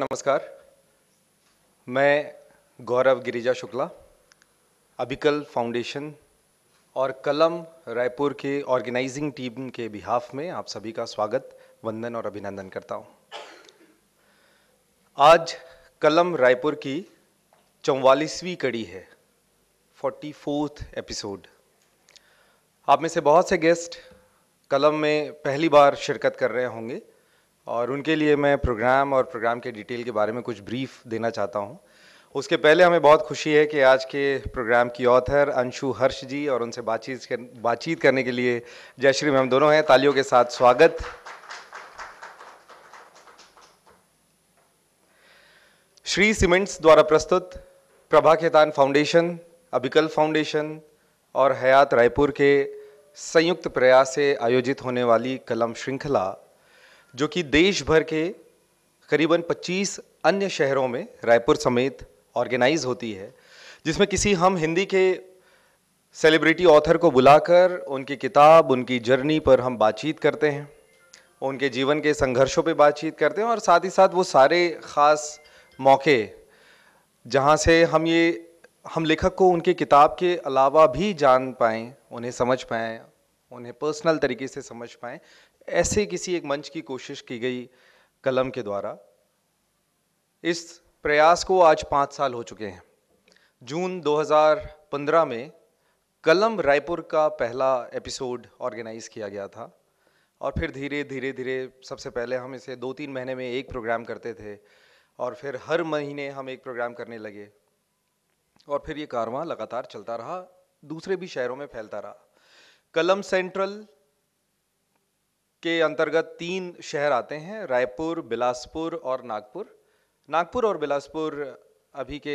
नमस्कार मैं गौरव गिरिजा शुक्ला अबिकल फाउंडेशन और कलम रायपुर के ऑर्गेनाइजिंग टीम के बिहाफ में आप सभी का स्वागत वंदन और अभिनंदन करता हूं। आज कलम रायपुर की चौवालीसवीं कड़ी है फोर्टी फोर्थ एपिसोड आप में से बहुत से गेस्ट कलम में पहली बार शिरकत कर रहे होंगे और उनके लिए मैं प्रोग्राम और प्रोग्राम के डिटेल के बारे में कुछ ब्रीफ देना चाहता हूँ उसके पहले हमें बहुत खुशी है कि आज के प्रोग्राम की ऑथर अंशु हर्ष जी और उनसे बातचीत कर, बातचीत करने के लिए जयश्री मैम दोनों हैं तालियों के साथ स्वागत श्री सीमेंट्स द्वारा प्रस्तुत प्रभा खेतान फाउंडेशन अबिकल फाउंडेशन और हयात रायपुर के संयुक्त प्रयास से आयोजित होने वाली कलम श्रृंखला जो कि देश भर के करीबन 25 अन्य शहरों में रायपुर समेत ऑर्गेनाइज होती है जिसमें किसी हम हिंदी के सेलिब्रिटी ऑथर को बुलाकर उनकी किताब उनकी जर्नी पर हम बातचीत करते हैं उनके जीवन के संघर्षों पर बातचीत करते हैं और साथ ही साथ वो सारे ख़ास मौके जहाँ से हम ये हम लेखक को उनके किताब के अलावा भी जान पाएँ उन्हें समझ पाएँ उन्हें पर्सनल तरीके से समझ पाएँ ऐसे किसी एक मंच की कोशिश की गई कलम के द्वारा इस प्रयास को आज पाँच साल हो चुके हैं जून 2015 में कलम रायपुर का पहला एपिसोड ऑर्गेनाइज़ किया गया था और फिर धीरे धीरे धीरे सबसे पहले हम इसे दो तीन महीने में एक प्रोग्राम करते थे और फिर हर महीने हम एक प्रोग्राम करने लगे और फिर ये कारवां लगातार चलता रहा दूसरे भी शहरों में फैलता रहा कलम सेंट्रल के अंतर्गत तीन शहर आते हैं रायपुर बिलासपुर और नागपुर नागपुर और बिलासपुर अभी के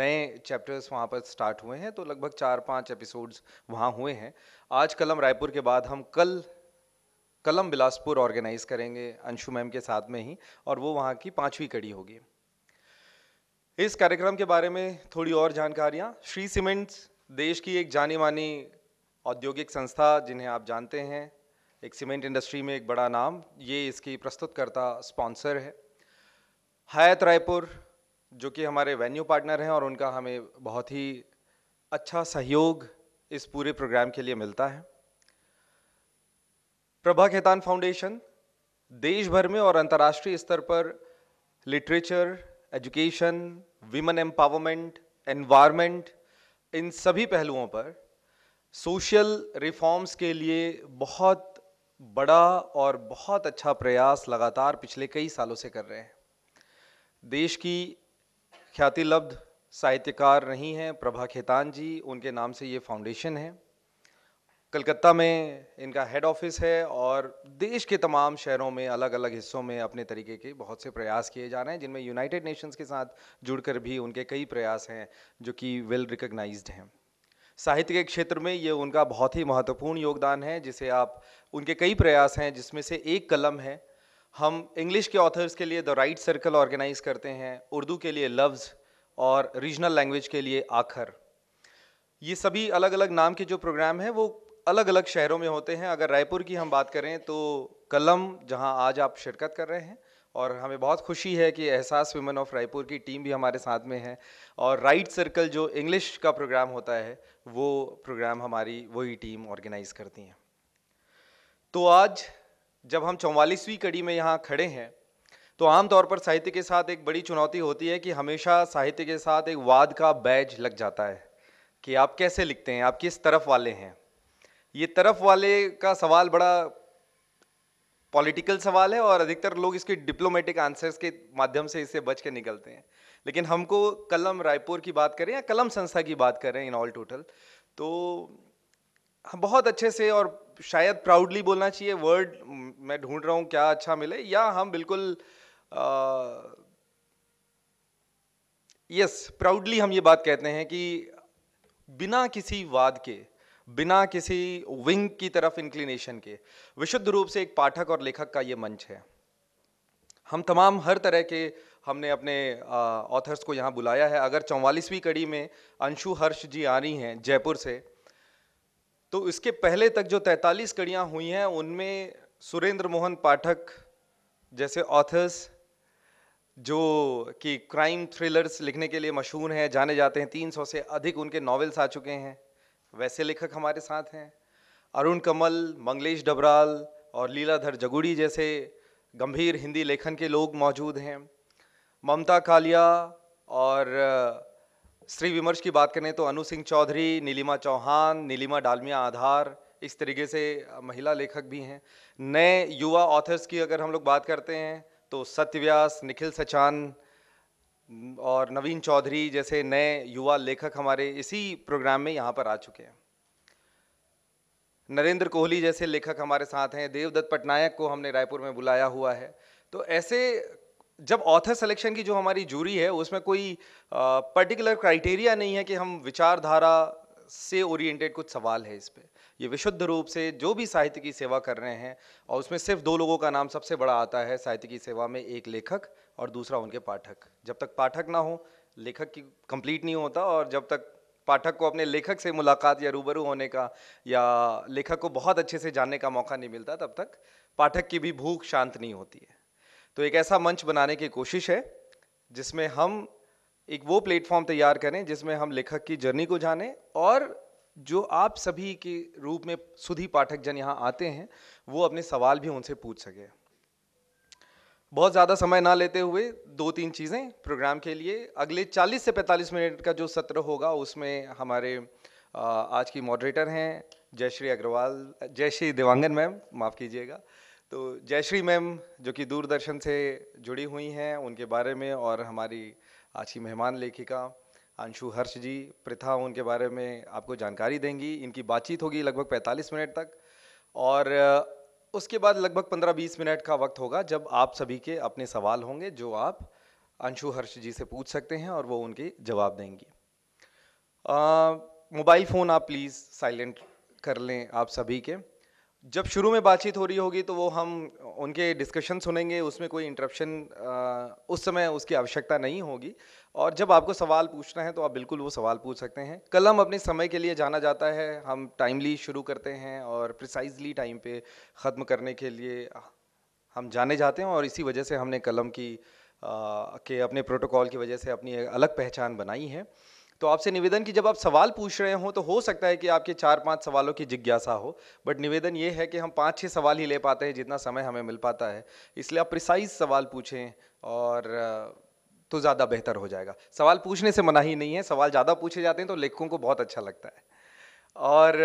नए चैप्टर्स वहाँ पर स्टार्ट हुए हैं तो लगभग चार पाँच एपिसोड्स वहाँ हुए हैं आज कलम रायपुर के बाद हम कल कलम बिलासपुर ऑर्गेनाइज करेंगे अंशु मैम के साथ में ही और वो वहाँ की पाँचवीं कड़ी होगी इस कार्यक्रम के बारे में थोड़ी और जानकारियाँ श्री सीमेंट्स देश की एक जानी मानी औद्योगिक संस्था जिन्हें आप जानते हैं एक सीमेंट इंडस्ट्री में एक बड़ा नाम ये इसकी प्रस्तुतकर्ता स्पॉन्सर है हयात रायपुर जो कि हमारे वेन्यू पार्टनर हैं और उनका हमें बहुत ही अच्छा सहयोग इस पूरे प्रोग्राम के लिए मिलता है प्रभा खेतान फाउंडेशन देश भर में और अंतर्राष्ट्रीय स्तर पर literature education women empowerment environment इन सभी पहलुओं पर सोशल रिफॉर्म्स के लिए बहुत बड़ा और बहुत अच्छा प्रयास लगातार पिछले कई सालों से कर रहे हैं देश की ख्याति लब्ध साहित्यकार रही हैं प्रभा खेतान जी उनके नाम से ये फाउंडेशन है कलकत्ता में इनका हेड ऑफिस है और देश के तमाम शहरों में अलग अलग हिस्सों में अपने तरीके के बहुत से प्रयास किए जा रहे हैं जिनमें यूनाइटेड नेशंस के साथ जुड़कर भी उनके कई प्रयास हैं जो कि वेल रिकग्नाइज्ड हैं साहित्य के क्षेत्र में ये उनका बहुत ही महत्वपूर्ण योगदान है जिसे आप उनके कई प्रयास हैं जिसमें से एक कलम है हम इंग्लिश के ऑथर्स के लिए द राइट सर्कल ऑर्गेनाइज करते हैं उर्दू के लिए लफ्ज़ और रीजनल लैंग्वेज के लिए आखर ये सभी अलग अलग नाम के जो प्रोग्राम हैं वो अलग अलग शहरों में होते हैं अगर रायपुर की हम बात करें तो कलम जहां आज आप शिरकत कर रहे हैं और हमें बहुत खुशी है कि एहसास वुमेन ऑफ रायपुर की टीम भी हमारे साथ में है और राइट सर्कल जो इंग्लिश का प्रोग्राम होता है वो प्रोग्राम हमारी वही टीम ऑर्गेनाइज़ करती हैं तो आज जब हम चौवालीसवीं कड़ी में यहाँ खड़े हैं तो आमतौर पर साहित्य के साथ एक बड़ी चुनौती होती है कि हमेशा साहित्य के साथ एक वाद का बैज लग जाता है कि आप कैसे लिखते हैं आप किस तरफ वाले हैं ये तरफ वाले का सवाल बड़ा पॉलिटिकल सवाल है और अधिकतर लोग इसके डिप्लोमेटिक आंसर्स के माध्यम से इससे बच के निकलते हैं लेकिन हमको कलम रायपुर की बात करें या कलम संस्था की बात करें इन ऑल टोटल तो बहुत अच्छे से और शायद प्राउडली बोलना चाहिए वर्ड मैं ढूंढ रहा हूँ क्या अच्छा मिले या हम बिल्कुल यस प्राउडली हम ये बात कहते हैं कि बिना किसी वाद के बिना किसी विंग की तरफ इंक्लिनेशन के विशुद्ध रूप से एक पाठक और लेखक का ये मंच है हम तमाम हर तरह के हमने अपने ऑथर्स को यहाँ बुलाया है अगर चौवालीसवीं कड़ी में अंशु हर्ष जी आ रही हैं जयपुर से तो इसके पहले तक जो 43 कड़ियाँ हुई हैं उनमें सुरेंद्र मोहन पाठक जैसे ऑथर्स जो कि क्राइम थ्रिलर्स लिखने के लिए मशहूर हैं जाने जाते हैं 300 से अधिक उनके नॉवेल्स आ चुके हैं वैसे लेखक हमारे साथ हैं अरुण कमल मंगलेश डबराल और लीलाधर जगुड़ी जैसे गंभीर हिंदी लेखन के लोग मौजूद हैं ममता कालिया और श्री विमर्श की बात करें तो अनु सिंह चौधरी नीलिमा चौहान नीलिमा डालमिया आधार इस तरीके से महिला लेखक भी हैं नए युवा ऑथर्स की अगर हम लोग बात करते हैं तो सत्यव्यास निखिल सचान और नवीन चौधरी जैसे नए युवा लेखक हमारे इसी प्रोग्राम में यहाँ पर आ चुके हैं नरेंद्र कोहली जैसे लेखक हमारे साथ हैं देवदत्त पटनायक को हमने रायपुर में बुलाया हुआ है तो ऐसे जब ऑथर सिलेक्शन की जो हमारी जूरी है उसमें कोई पर्टिकुलर क्राइटेरिया नहीं है कि हम विचारधारा से ओरिएंटेड कुछ सवाल है इस पर ये विशुद्ध रूप से जो भी साहित्य की सेवा कर रहे हैं और उसमें सिर्फ दो लोगों का नाम सबसे बड़ा आता है साहित्य की सेवा में एक लेखक और दूसरा उनके पाठक जब तक पाठक ना हो लेखक की कंप्लीट नहीं होता और जब तक पाठक को अपने लेखक से मुलाकात या रूबरू होने का या लेखक को बहुत अच्छे से जानने का मौका नहीं मिलता तब तक पाठक की भी भूख शांत नहीं होती है तो एक ऐसा मंच बनाने की कोशिश है जिसमें हम एक वो प्लेटफॉर्म तैयार करें जिसमें हम लेखक की जर्नी को जानें और जो आप सभी के रूप में सुधी पाठक जन यहाँ आते हैं वो अपने सवाल भी उनसे पूछ सके बहुत ज़्यादा समय ना लेते हुए दो तीन चीज़ें प्रोग्राम के लिए अगले 40 से 45 मिनट का जो सत्र होगा उसमें हमारे आज की मॉडरेटर हैं जयश्री अग्रवाल जयश्री देवांगन मैम माफ़ कीजिएगा तो जयश्री मैम जो कि दूरदर्शन से जुड़ी हुई हैं उनके बारे में और हमारी आज की मेहमान लेखिका अंशु हर्ष जी प्रथा उनके बारे में आपको जानकारी देंगी इनकी बातचीत होगी लगभग 45 मिनट तक और उसके बाद लगभग 15-20 मिनट का वक्त होगा जब आप सभी के अपने सवाल होंगे जो आप अंशु हर्ष जी से पूछ सकते हैं और वो उनके जवाब देंगी मोबाइल फ़ोन आप प्लीज़ साइलेंट कर लें आप सभी के जब शुरू में बातचीत हो रही होगी तो वो हम उनके डिस्कशन सुनेंगे उसमें कोई इंटरप्शन उस समय उसकी आवश्यकता नहीं होगी और जब आपको सवाल पूछना है तो आप बिल्कुल वो सवाल पूछ सकते हैं कलम अपने समय के लिए जाना जाता है हम टाइमली शुरू करते हैं और प्रिसाइजली टाइम पे ख़त्म करने के लिए हम जाने जाते हैं और इसी वजह से हमने कलम की आ, के अपने प्रोटोकॉल की वजह से अपनी अलग पहचान बनाई है तो आपसे निवेदन कि जब आप सवाल पूछ रहे हो तो हो सकता है कि आपके चार पांच सवालों की जिज्ञासा हो बट निवेदन ये है कि हम पांच छः सवाल ही ले पाते हैं जितना समय हमें मिल पाता है इसलिए आप प्रिसाइज सवाल पूछें और तो ज़्यादा बेहतर हो जाएगा सवाल पूछने से मना ही नहीं है सवाल ज़्यादा पूछे जाते हैं तो लेखकों को बहुत अच्छा लगता है और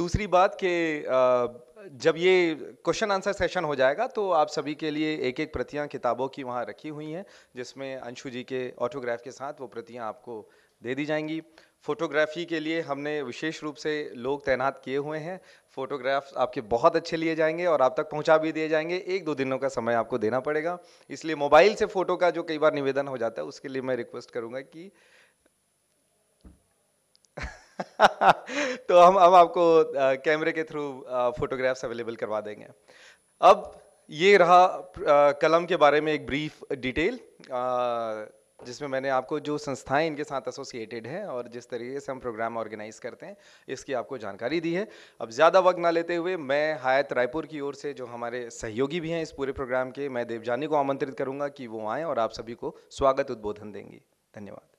दूसरी बात कि जब ये क्वेश्चन आंसर सेशन हो जाएगा तो आप सभी के लिए एक एक प्रतियां किताबों की वहाँ रखी हुई हैं जिसमें अंशु जी के ऑटोग्राफ के साथ वो प्रतियां आपको दे दी जाएंगी फ़ोटोग्राफ़ी के लिए हमने विशेष रूप से लोग तैनात किए हुए हैं फ़ोटोग्राफ्स आपके बहुत अच्छे लिए जाएंगे और आप तक पहुंचा भी दिए जाएंगे एक दो दिनों का समय आपको देना पड़ेगा इसलिए मोबाइल से फ़ोटो का जो कई बार निवेदन हो जाता है उसके लिए मैं रिक्वेस्ट करूंगा कि तो हम हम आपको कैमरे के थ्रू फ़ोटोग्राफ्स अवेलेबल करवा देंगे अब ये रहा कलम के बारे में एक ब्रीफ डिटेल आ, जिसमें मैंने आपको जो संस्थाएं इनके साथ एसोसिएटेड हैं और जिस तरीके से हम प्रोग्राम ऑर्गेनाइज करते हैं इसकी आपको जानकारी दी है अब ज़्यादा वक्त ना लेते हुए मैं हायत रायपुर की ओर से जो हमारे सहयोगी भी हैं इस पूरे प्रोग्राम के मैं देवजानी को आमंत्रित करूँगा कि वो आएँ और आप सभी को स्वागत उद्बोधन देंगी धन्यवाद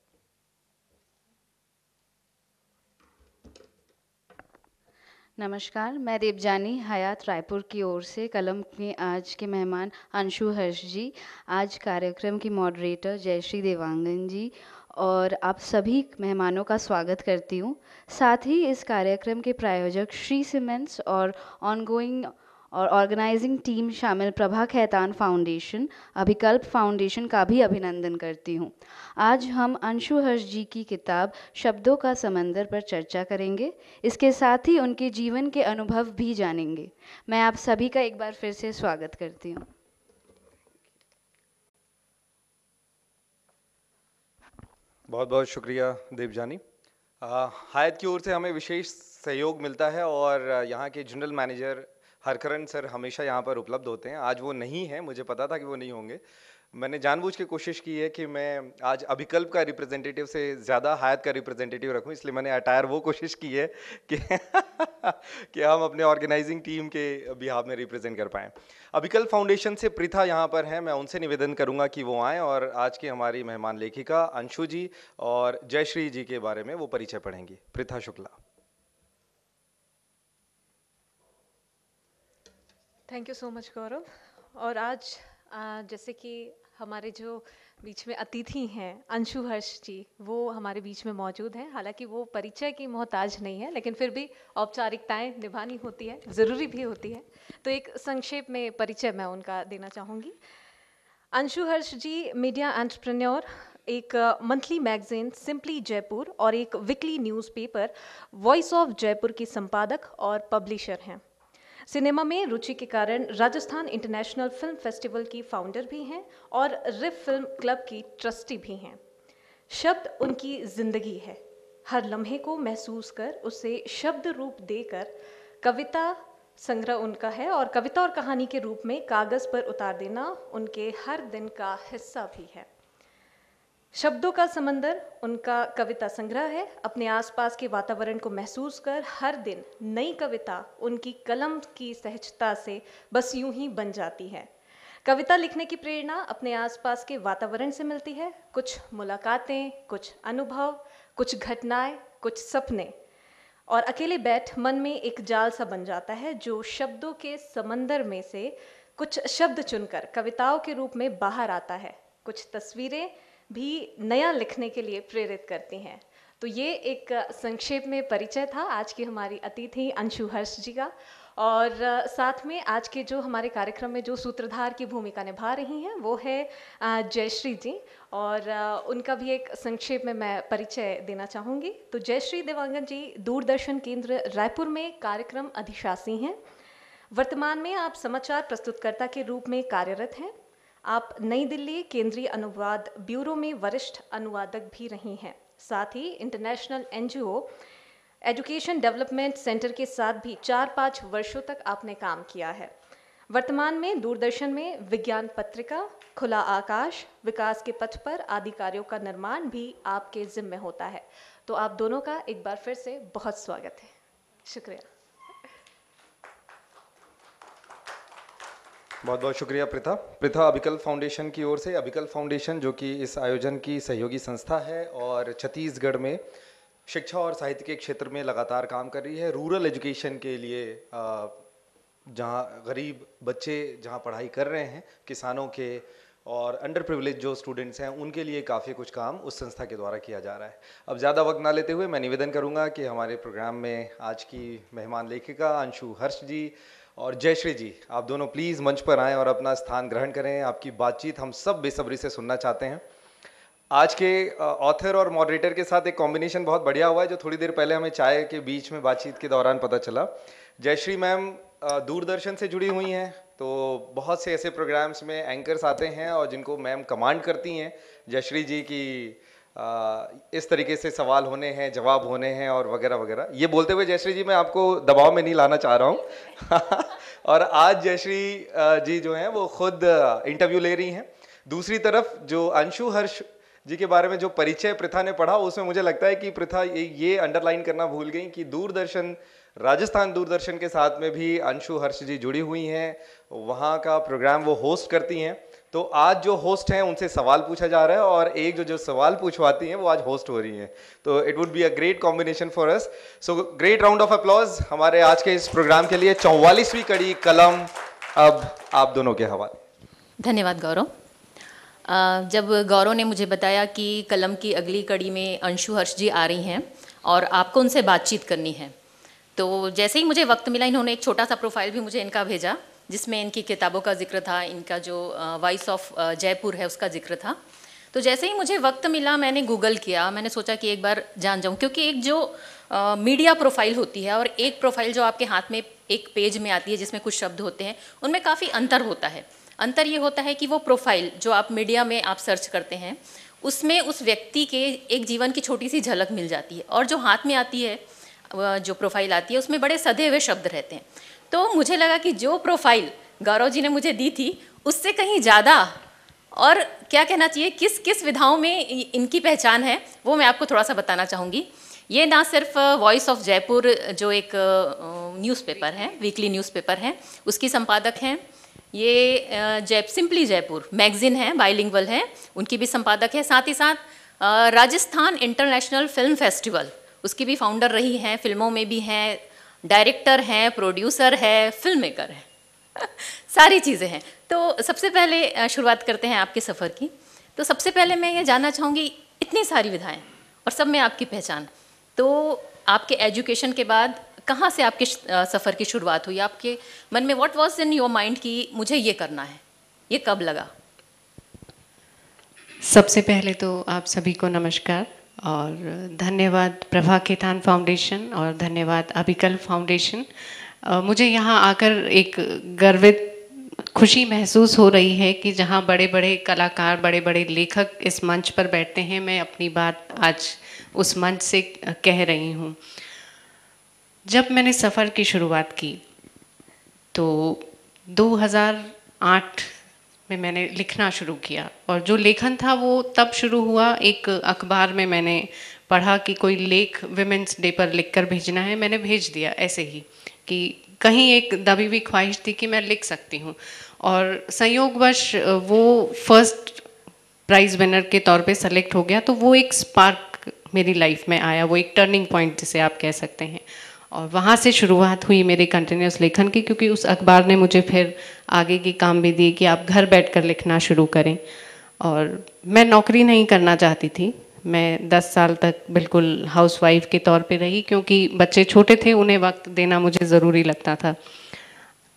नमस्कार मैं देवजानी हयात रायपुर की ओर से कलम के आज के मेहमान अंशु हर्ष जी आज कार्यक्रम की मॉडरेटर जयश्री देवांगन जी और आप सभी मेहमानों का स्वागत करती हूँ साथ ही इस कार्यक्रम के प्रायोजक श्री सिमेंट्स और ऑनगोइंग और ऑर्गेनाइजिंग टीम शामिल प्रभा खैतान फाउंडेशन अभिकल्प फाउंडेशन का भी अभिनंदन करती हूँ आज हम अंशु हर्ष जी की किताब शब्दों का समंदर पर चर्चा करेंगे इसके साथ ही उनके जीवन के अनुभव भी जानेंगे मैं आप सभी का एक बार फिर से स्वागत करती हूँ बहुत बहुत शुक्रिया देवजानी हायत की ओर से हमें विशेष सहयोग मिलता है और यहाँ के जनरल मैनेजर हरकरण सर हमेशा यहाँ पर उपलब्ध होते हैं आज वो नहीं है मुझे पता था कि वो नहीं होंगे मैंने जानबूझ के कोशिश की है कि मैं आज अभिकल्प का रिप्रेजेंटेटिव से ज़्यादा हायत का रिप्रेजेंटेटिव रखूँ इसलिए मैंने अटायर वो कोशिश की है कि कि हम अपने ऑर्गेनाइजिंग टीम के बिहाव में रिप्रेजेंट कर पाएँ अभिकल्प फाउंडेशन से प्रीथा यहाँ पर हैं मैं उनसे निवेदन करूँगा कि वो आएँ और आज की हमारी मेहमान लेखिका अंशु जी और जयश्री जी के बारे में वो परिचय पढ़ेंगी Preetha Shukla thank you so much Gaurav और आज आ, जैसे कि हमारे जो बीच में अतिथि हैं अंशु हर्ष जी वो हमारे बीच में मौजूद हैं हालांकि वो परिचय की मोहताज नहीं है लेकिन फिर भी औपचारिकताएं निभानी होती है ज़रूरी भी होती है तो एक संक्षेप में परिचय मैं उनका देना चाहूँगी अंशु हर्ष जी मीडिया एंटरप्रेन्योर एक मंथली मैगजीन सिंपली जयपुर और एक weekly newspaper voice of Jaipur की संपादक और पब्लिशर हैं सिनेमा में रुचि के कारण राजस्थान इंटरनेशनल फिल्म फेस्टिवल की फाउंडर भी हैं और रिफ फिल्म क्लब की ट्रस्टी भी हैं शब्द उनकी ज़िंदगी है हर लम्हे को महसूस कर उसे शब्द रूप देकर कविता संग्रह उनका है और कविता और कहानी के रूप में कागज़ पर उतार देना उनके हर दिन का हिस्सा भी है शब्दों का समंदर उनका कविता संग्रह है अपने आसपास के वातावरण को महसूस कर हर दिन नई कविता उनकी कलम की सहजता से बस यूं ही बन जाती है कविता लिखने की प्रेरणा अपने आसपास के वातावरण से मिलती है कुछ मुलाकातें कुछ अनुभव कुछ घटनाएं कुछ सपने और अकेले बैठ मन में एक जाल सा बन जाता है जो शब्दों के समंदर में से कुछ शब्द चुनकर कविताओं के रूप में बाहर आता है कुछ तस्वीरें भी नया लिखने के लिए प्रेरित करती हैं तो ये एक संक्षेप में परिचय था आज की हमारी अतिथि अंशु हर्ष जी का और साथ में आज के जो हमारे कार्यक्रम में जो सूत्रधार की भूमिका निभा रही हैं वो है जयश्री जी और उनका भी एक संक्षेप में मैं परिचय देना चाहूँगी तो जयश्री देवांगन जी दूरदर्शन केंद्र रायपुर में कार्यक्रम अधिशासी हैं वर्तमान में आप समाचार प्रस्तुतकर्ता के रूप में कार्यरत हैं आप नई दिल्ली केंद्रीय अनुवाद ब्यूरो में वरिष्ठ अनुवादक भी रही हैं साथ ही international NGO education development centre के साथ भी चार पाँच वर्षों तक आपने काम किया है वर्तमान में दूरदर्शन में विज्ञान पत्रिका खुला आकाश विकास के पथ पर आदि कार्यों का निर्माण भी आपके जिम्मे होता है तो आप दोनों का एक बार फिर से बहुत स्वागत है शुक्रिया बहुत बहुत शुक्रिया प्रथा प्रथा अभिकल फाउंडेशन की ओर से अभिकल फाउंडेशन जो कि इस आयोजन की सहयोगी संस्था है और छत्तीसगढ़ में शिक्षा और साहित्य के क्षेत्र में लगातार काम कर रही है रूरल एजुकेशन के लिए जहाँ गरीब बच्चे जहाँ पढ़ाई कर रहे हैं किसानों के और अंडर प्रिविलेज जो स्टूडेंट्स हैं उनके लिए काफ़ी कुछ काम उस संस्था के द्वारा किया जा रहा है अब ज़्यादा वक्त ना लेते हुए मैं निवेदन करूँगा कि हमारे प्रोग्राम में आज की मेहमान लेखिका अंशु हर्ष जी और जयश्री जी आप दोनों प्लीज़ मंच पर आएँ और अपना स्थान ग्रहण करें आपकी बातचीत हम सब बेसब्री से सुनना चाहते हैं आज के ऑथर और मॉडरेटर के साथ एक कॉम्बिनेशन बहुत बढ़िया हुआ है जो थोड़ी देर पहले हमें चाय के बीच में बातचीत के दौरान पता चला जयश्री मैम दूरदर्शन से जुड़ी हुई हैं तो बहुत से ऐसे प्रोग्राम्स में एंकर्स आते हैं और जिनको मैम कमांड करती हैं जयश्री जी की इस तरीके से सवाल होने हैं जवाब होने हैं और वगैरह वगैरह ये बोलते हुए जयश्री जी मैं आपको दबाव में नहीं लाना चाह रहा हूँ और आज जयश्री जी जो हैं वो खुद इंटरव्यू ले रही हैं दूसरी तरफ जो अंशु हर्ष जी के बारे में जो परिचय प्रथा ने पढ़ा उसमें मुझे लगता है कि प्रथा ये ये अंडरलाइन करना भूल गई कि दूरदर्शन राजस्थान दूरदर्शन के साथ में भी अंशु हर्ष जी जुड़ी हुई हैं वहाँ का प्रोग्राम वो होस्ट करती हैं तो आज जो होस्ट हैं उनसे सवाल पूछा जा रहा है और एक जो जो सवाल पूछवाती हैं वो आज होस्ट हो रही हैं तो it would be a great combination for us so great round of applause हमारे आज के इस प्रोग्राम के लिए चौवालीसवीं कड़ी कलम अब आप दोनों के हवाले धन्यवाद गौरव जब गौरव ने मुझे बताया कि कलम की अगली कड़ी में अंशु हर्ष जी आ रही हैं और आपको उनसे बातचीत करनी है तो जैसे ही मुझे वक्त मिला इन्होंने एक छोटा सा प्रोफाइल भी मुझे इनका भेजा जिसमें इनकी किताबों का जिक्र था इनका जो वॉइस ऑफ जयपुर है उसका जिक्र था तो जैसे ही मुझे वक्त मिला मैंने गूगल किया मैंने सोचा कि एक बार जान जाऊँ क्योंकि एक जो आ, मीडिया प्रोफाइल होती है और एक प्रोफाइल जो आपके हाथ में एक पेज में आती है जिसमें कुछ शब्द होते हैं उनमें काफ़ी अंतर होता है अंतर ये होता है कि वो प्रोफाइल जो आप मीडिया में आप सर्च करते हैं उसमें उस व्यक्ति के एक जीवन की छोटी सी झलक मिल जाती है और जो हाथ में आती है जो प्रोफाइल आती है उसमें बड़े सधे हुए शब्द रहते हैं तो मुझे लगा कि जो प्रोफाइल गौरव जी ने मुझे दी थी उससे कहीं ज़्यादा और क्या कहना चाहिए किस किस विधाओं में इनकी पहचान है वो मैं आपको थोड़ा सा बताना चाहूँगी ये ना सिर्फ वॉइस ऑफ जयपुर जो एक न्यूज़पेपर है वीकली न्यूज़पेपर है उसकी संपादक हैं ये जय सिंपली जयपुर मैगज़ीन है बाइलिंगवल है उनकी भी संपादक है साथ ही साथ राजस्थान इंटरनेशनल फिल्म फेस्टिवल उसकी भी फाउंडर रही हैं फिल्मों में भी हैं डायरेक्टर हैं प्रोड्यूसर है फिल्म मेकर है सारी चीज़ें हैं तो सबसे पहले शुरुआत करते हैं आपके सफ़र की तो सबसे पहले मैं ये जानना चाहूँगी इतनी सारी विधाएं और सब में आपकी पहचान तो आपके एजुकेशन के बाद कहाँ से आपके सफ़र की शुरुआत हुई आपके मन में what was in your mind कि मुझे ये करना है ये कब लगा सबसे पहले तो आप सभी को नमस्कार और धन्यवाद प्रभा केतान फाउंडेशन और धन्यवाद अभिकल फाउंडेशन मुझे यहाँ आकर एक गर्वित खुशी महसूस हो रही है कि जहाँ बड़े बड़े कलाकार बड़े बड़े लेखक इस मंच पर बैठते हैं मैं अपनी बात आज उस मंच से कह रही हूँ जब मैंने सफ़र की शुरुआत की तो 2008 में मैंने लिखना शुरू किया और जो लेखन था वो तब शुरू हुआ एक अखबार में मैंने पढ़ा कि कोई लेख विमेंस डे पर लिख कर भेजना है मैंने भेज दिया ऐसे ही कि कहीं एक दबी हुई ख्वाहिश थी कि मैं लिख सकती हूँ और संयोगवश वो फर्स्ट प्राइज़ विनर के तौर पे सेलेक्ट हो गया तो वो एक स्पार्क मेरी लाइफ में आया वो एक टर्निंग पॉइंट जिसे आप कह सकते हैं और वहाँ से शुरुआत हुई मेरे कंटिन्यूस लेखन की क्योंकि उस अखबार ने मुझे फिर आगे की काम भी दिए कि आप घर बैठकर लिखना शुरू करें और मैं नौकरी नहीं करना चाहती थी मैं 10 साल तक बिल्कुल हाउसवाइफ के तौर पे रही क्योंकि बच्चे छोटे थे उन्हें वक्त देना मुझे ज़रूरी लगता था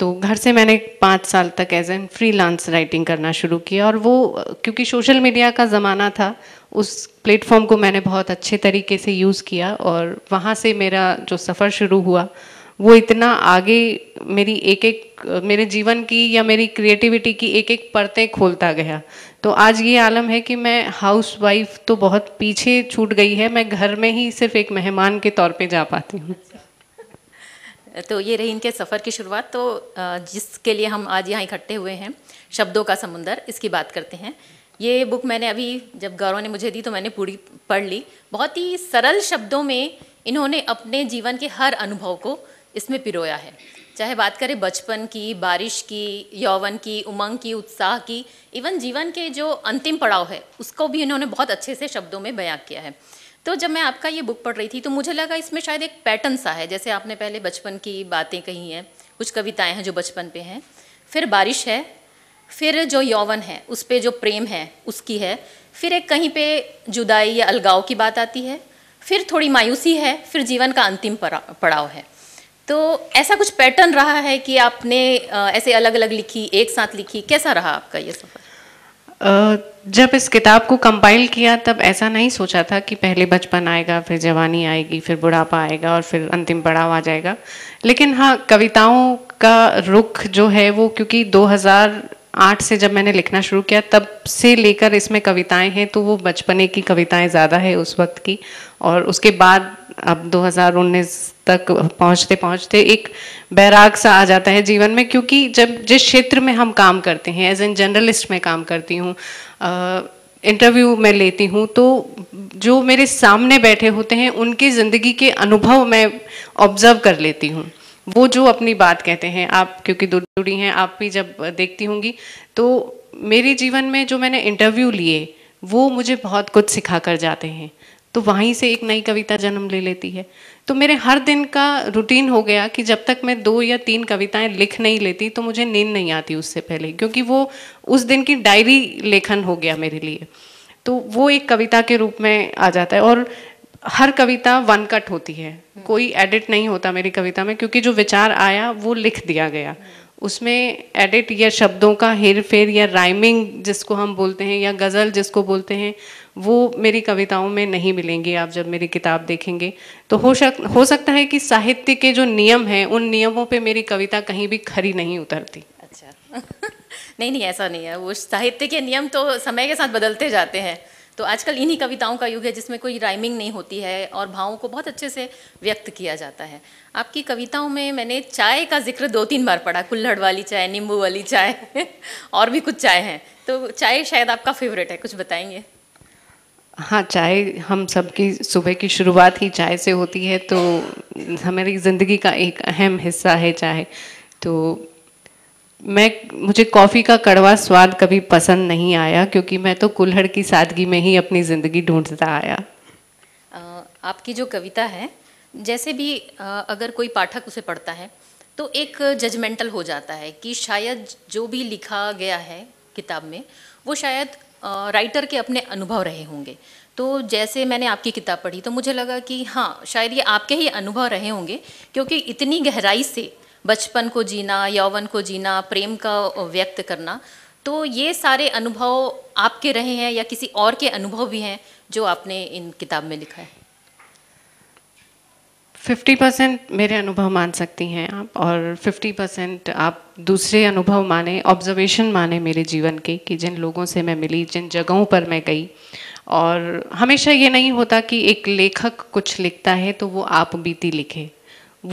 तो घर से मैंने पाँच साल तक एज एन फ्री राइटिंग करना शुरू किया और वो क्योंकि सोशल मीडिया का ज़माना था उस प्लेटफॉर्म को मैंने बहुत अच्छे तरीके से यूज़ किया और वहाँ से मेरा जो सफ़र शुरू हुआ वो इतना आगे मेरी एक एक मेरे जीवन की या मेरी क्रिएटिविटी की एक एक परतें खोलता गया तो आज ये आलम है कि मैं हाउस वाइफ तो बहुत पीछे छूट गई है मैं घर में ही सिर्फ एक मेहमान के तौर पे जा पाती हूँ तो ये रही इनके सफ़र की शुरुआत तो जिसके लिए हम आज यहाँ इकट्ठे हुए हैं शब्दों का समुंदर इसकी बात करते हैं ये बुक मैंने अभी जब गौरव ने मुझे दी तो मैंने पूरी पढ़ ली बहुत ही सरल शब्दों में इन्होंने अपने जीवन के हर अनुभव को इसमें पिरोया है चाहे बात करें बचपन की बारिश की यौवन की उमंग की उत्साह की इवन जीवन के जो अंतिम पड़ाव है उसको भी इन्होंने बहुत अच्छे से शब्दों में बयां किया है तो जब मैं आपका ये बुक पढ़ रही थी तो मुझे लगा इसमें शायद एक पैटर्न सा है जैसे आपने पहले बचपन की बातें कही हैं कुछ कविताएं हैं जो बचपन पे हैं फिर बारिश है फिर जो यौवन है उस पर जो प्रेम है उसकी है फिर एक कहीं पे जुदाई या अलगाव की बात आती है फिर थोड़ी मायूसी है फिर जीवन का अंतिम पड़ाव है तो ऐसा कुछ पैटर्न रहा है कि आपने ऐसे अलग अलग लिखी एक साथ लिखी कैसा रहा आपका ये सफ़र जब इस किताब को कंपाइल किया तब ऐसा नहीं सोचा था कि पहले बचपन आएगा फिर जवानी आएगी फिर बुढ़ापा आएगा और फिर अंतिम पड़ाव आ जाएगा लेकिन हाँ कविताओं का रुख जो है वो क्योंकि 2008 से जब मैंने लिखना शुरू किया तब से लेकर इसमें कविताएं हैं तो वो बचपने की कविताएं ज़्यादा है उस वक्त की और उसके बाद अब 2019 तक पहुंचते पहुंचते एक बैराग सा आ जाता है जीवन में क्योंकि जब जिस क्षेत्र में हम काम करते हैं एज एन जर्नलिस्ट में काम करती हूँ इंटरव्यू मैं लेती हूँ तो जो मेरे सामने बैठे होते हैं उनकी ज़िंदगी के अनुभव मैं ऑब्जर्व कर लेती हूँ वो जो अपनी बात कहते हैं आप क्योंकि दो जुड़ी हैं आप भी जब देखती होंगी तो मेरे जीवन में जो मैंने इंटरव्यू लिए वो मुझे बहुत कुछ सिखा कर जाते हैं तो वहीं से एक नई कविता जन्म ले लेती है तो मेरे हर दिन का रूटीन हो गया कि जब तक मैं दो या तीन कविताएं लिख नहीं लेती तो मुझे नींद नहीं आती उससे पहले क्योंकि वो उस दिन की डायरी लेखन हो गया मेरे लिए तो वो एक कविता के रूप में आ जाता है और हर कविता वन कट होती है कोई एडिट नहीं होता मेरी कविता में क्योंकि जो विचार आया वो लिख दिया गया उसमें एडिट या शब्दों का हेर फेर या राइमिंग जिसको हम बोलते हैं या गज़ल जिसको बोलते हैं वो मेरी कविताओं में नहीं मिलेंगी आप जब मेरी किताब देखेंगे तो हो सक हो सकता है कि साहित्य के जो नियम हैं उन नियमों पे मेरी कविता कहीं भी खरी नहीं उतरती अच्छा नहीं नहीं ऐसा नहीं है वो साहित्य के नियम तो समय के साथ बदलते जाते हैं तो आजकल इन्हीं कविताओं का युग है जिसमें कोई राइमिंग नहीं होती है और भावों को बहुत अच्छे से व्यक्त किया जाता है आपकी कविताओं में मैंने चाय का जिक्र दो तीन बार पढ़ा कुल्हड़ वाली चाय नींबू वाली चाय और भी कुछ चाय हैं तो चाय शायद आपका फेवरेट है कुछ बताएंगे हाँ चाय हम सबकी सुबह की शुरुआत ही चाय से होती है तो हमारी ज़िंदगी का एक अहम हिस्सा है चाय तो मैं मुझे कॉफ़ी का कड़वा स्वाद कभी पसंद नहीं आया क्योंकि मैं तो कुल्हड़ की सादगी में ही अपनी ज़िंदगी ढूंढता आया आपकी जो कविता है जैसे भी अगर कोई पाठक उसे पढ़ता है तो एक जजमेंटल हो जाता है कि शायद जो भी लिखा गया है किताब में वो शायद राइटर के अपने अनुभव रहे होंगे तो जैसे मैंने आपकी किताब पढ़ी तो मुझे लगा कि हाँ शायद ये आपके ही अनुभव रहे होंगे क्योंकि इतनी गहराई से बचपन को जीना यौवन को जीना प्रेम का व्यक्त करना तो ये सारे अनुभव आपके रहे हैं या किसी और के अनुभव भी हैं जो आपने इन किताब में लिखा है फिफ्टी परसेंट मेरे अनुभव मान सकती हैं आप और फिफ्टी परसेंट आप दूसरे अनुभव माने ऑब्जर्वेशन माने मेरे जीवन के कि जिन लोगों से मैं मिली जिन जगहों पर मैं गई और हमेशा ये नहीं होता कि एक लेखक कुछ लिखता है तो वो आप बीती लिखे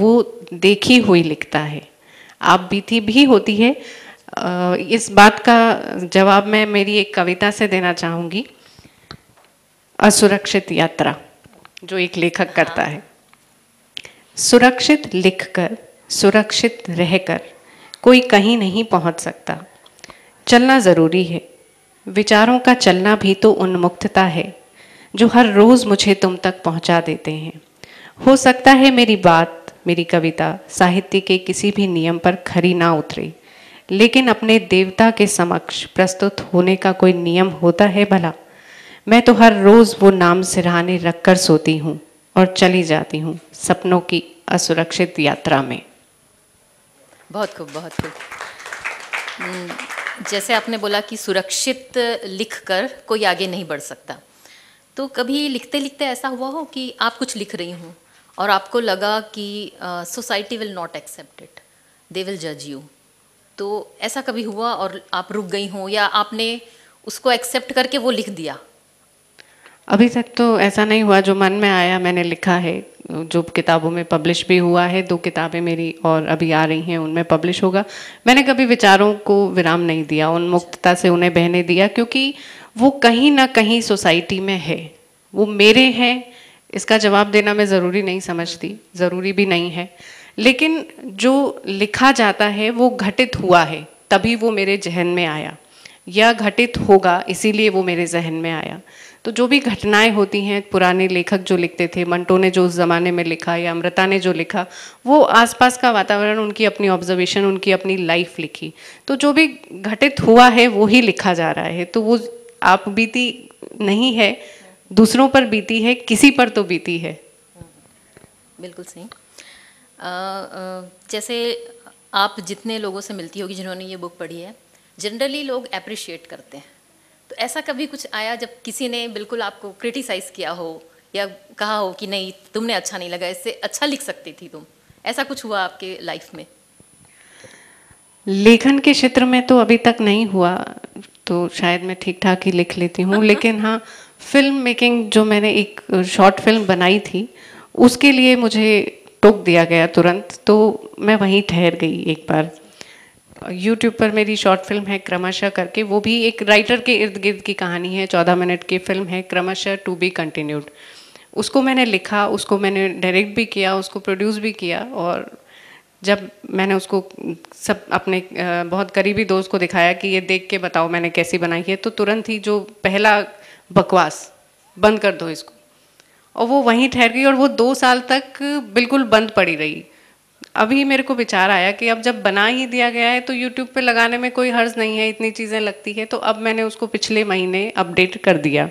वो देखी हुई लिखता है आप बीती भी होती है इस बात का जवाब मैं मेरी एक कविता से देना चाहूँगी असुरक्षित यात्रा जो एक लेखक करता हाँ। है सुरक्षित लिखकर सुरक्षित रहकर कोई कहीं नहीं पहुंच सकता चलना ज़रूरी है विचारों का चलना भी तो उन्मुक्तता है जो हर रोज़ मुझे तुम तक पहुंचा देते हैं हो सकता है मेरी बात मेरी कविता साहित्य के किसी भी नियम पर खरी ना उतरे लेकिन अपने देवता के समक्ष प्रस्तुत होने का कोई नियम होता है भला मैं तो हर रोज़ वो नाम सिरहाने रखकर सोती हूँ और चली जाती हूँ सपनों की असुरक्षित यात्रा में बहुत खूब बहुत खूब हम्म, जैसे आपने बोला कि सुरक्षित लिख कर कोई आगे नहीं बढ़ सकता तो कभी लिखते लिखते ऐसा हुआ हो कि आप कुछ लिख रही हूँ और आपको लगा कि society will not accept it they will जज यू तो ऐसा कभी हुआ और आप रुक गई हों या आपने उसको एक्सेप्ट करके वो लिख दिया अभी तक तो ऐसा नहीं हुआ जो मन में आया मैंने लिखा है जो किताबों में पब्लिश भी हुआ है दो किताबें मेरी और अभी आ रही हैं उनमें पब्लिश होगा मैंने कभी विचारों को विराम नहीं दिया मुक्तता से उन्हें बहने दिया क्योंकि वो कहीं ना कहीं सोसाइटी में है वो मेरे हैं इसका जवाब देना मैं ज़रूरी नहीं समझती ज़रूरी भी नहीं है लेकिन जो लिखा जाता है वो घटित हुआ है तभी वो मेरे जहन में आया या घटित होगा इसीलिए वो मेरे जहन में आया तो जो भी घटनाएं होती हैं पुराने लेखक जो लिखते थे मंटो ने जो उस ज़माने में लिखा या अमृता ने जो लिखा वो आसपास का वातावरण उनकी अपनी ऑब्जर्वेशन उनकी अपनी लाइफ लिखी तो जो भी घटित हुआ है वो ही लिखा जा रहा है तो वो आप बीती नहीं है दूसरों पर बीती है किसी पर तो बीती है बिल्कुल सही जैसे आप जितने लोगों से मिलती होगी जिन्होंने ये बुक पढ़ी है जनरली लोग अप्रिशिएट करते हैं तो ऐसा कभी कुछ आया जब किसी ने बिल्कुल आपको क्रिटिसाइज़ किया हो या कहा हो कि नहीं तुमने अच्छा नहीं लगा इससे अच्छा लिख सकती थी तुम ऐसा कुछ हुआ आपके लाइफ में लेखन के क्षेत्र में तो अभी तक नहीं हुआ तो शायद मैं ठीक ठाक ही लिख लेती हूँ लेकिन हाँ फिल्म मेकिंग जो मैंने एक शॉर्ट फिल्म बनाई थी उसके लिए मुझे टोक दिया गया तुरंत तो मैं वहीं ठहर गई एक बार यूट्यूब पर मेरी शॉर्ट फिल्म है क्रमशः करके वो भी एक राइटर के इर्द गिर्द की कहानी है चौदह मिनट की फिल्म है क्रमशः टू बी कंटिन्यूड उसको मैंने लिखा उसको मैंने डायरेक्ट भी किया उसको प्रोड्यूस भी किया और जब मैंने उसको सब अपने बहुत करीबी दोस्त को दिखाया कि ये देख के बताओ मैंने कैसी बनाई है तो तुरंत ही जो पहला बकवास बंद कर दो इसको और वो वहीं ठहर गई और वो दो साल तक बिल्कुल बंद पड़ी रही अभी मेरे को विचार आया कि अब जब बना ही दिया गया है तो यूट्यूब पे लगाने में कोई हर्ज नहीं है इतनी चीज़ें लगती है तो अब मैंने उसको पिछले महीने अपडेट कर दिया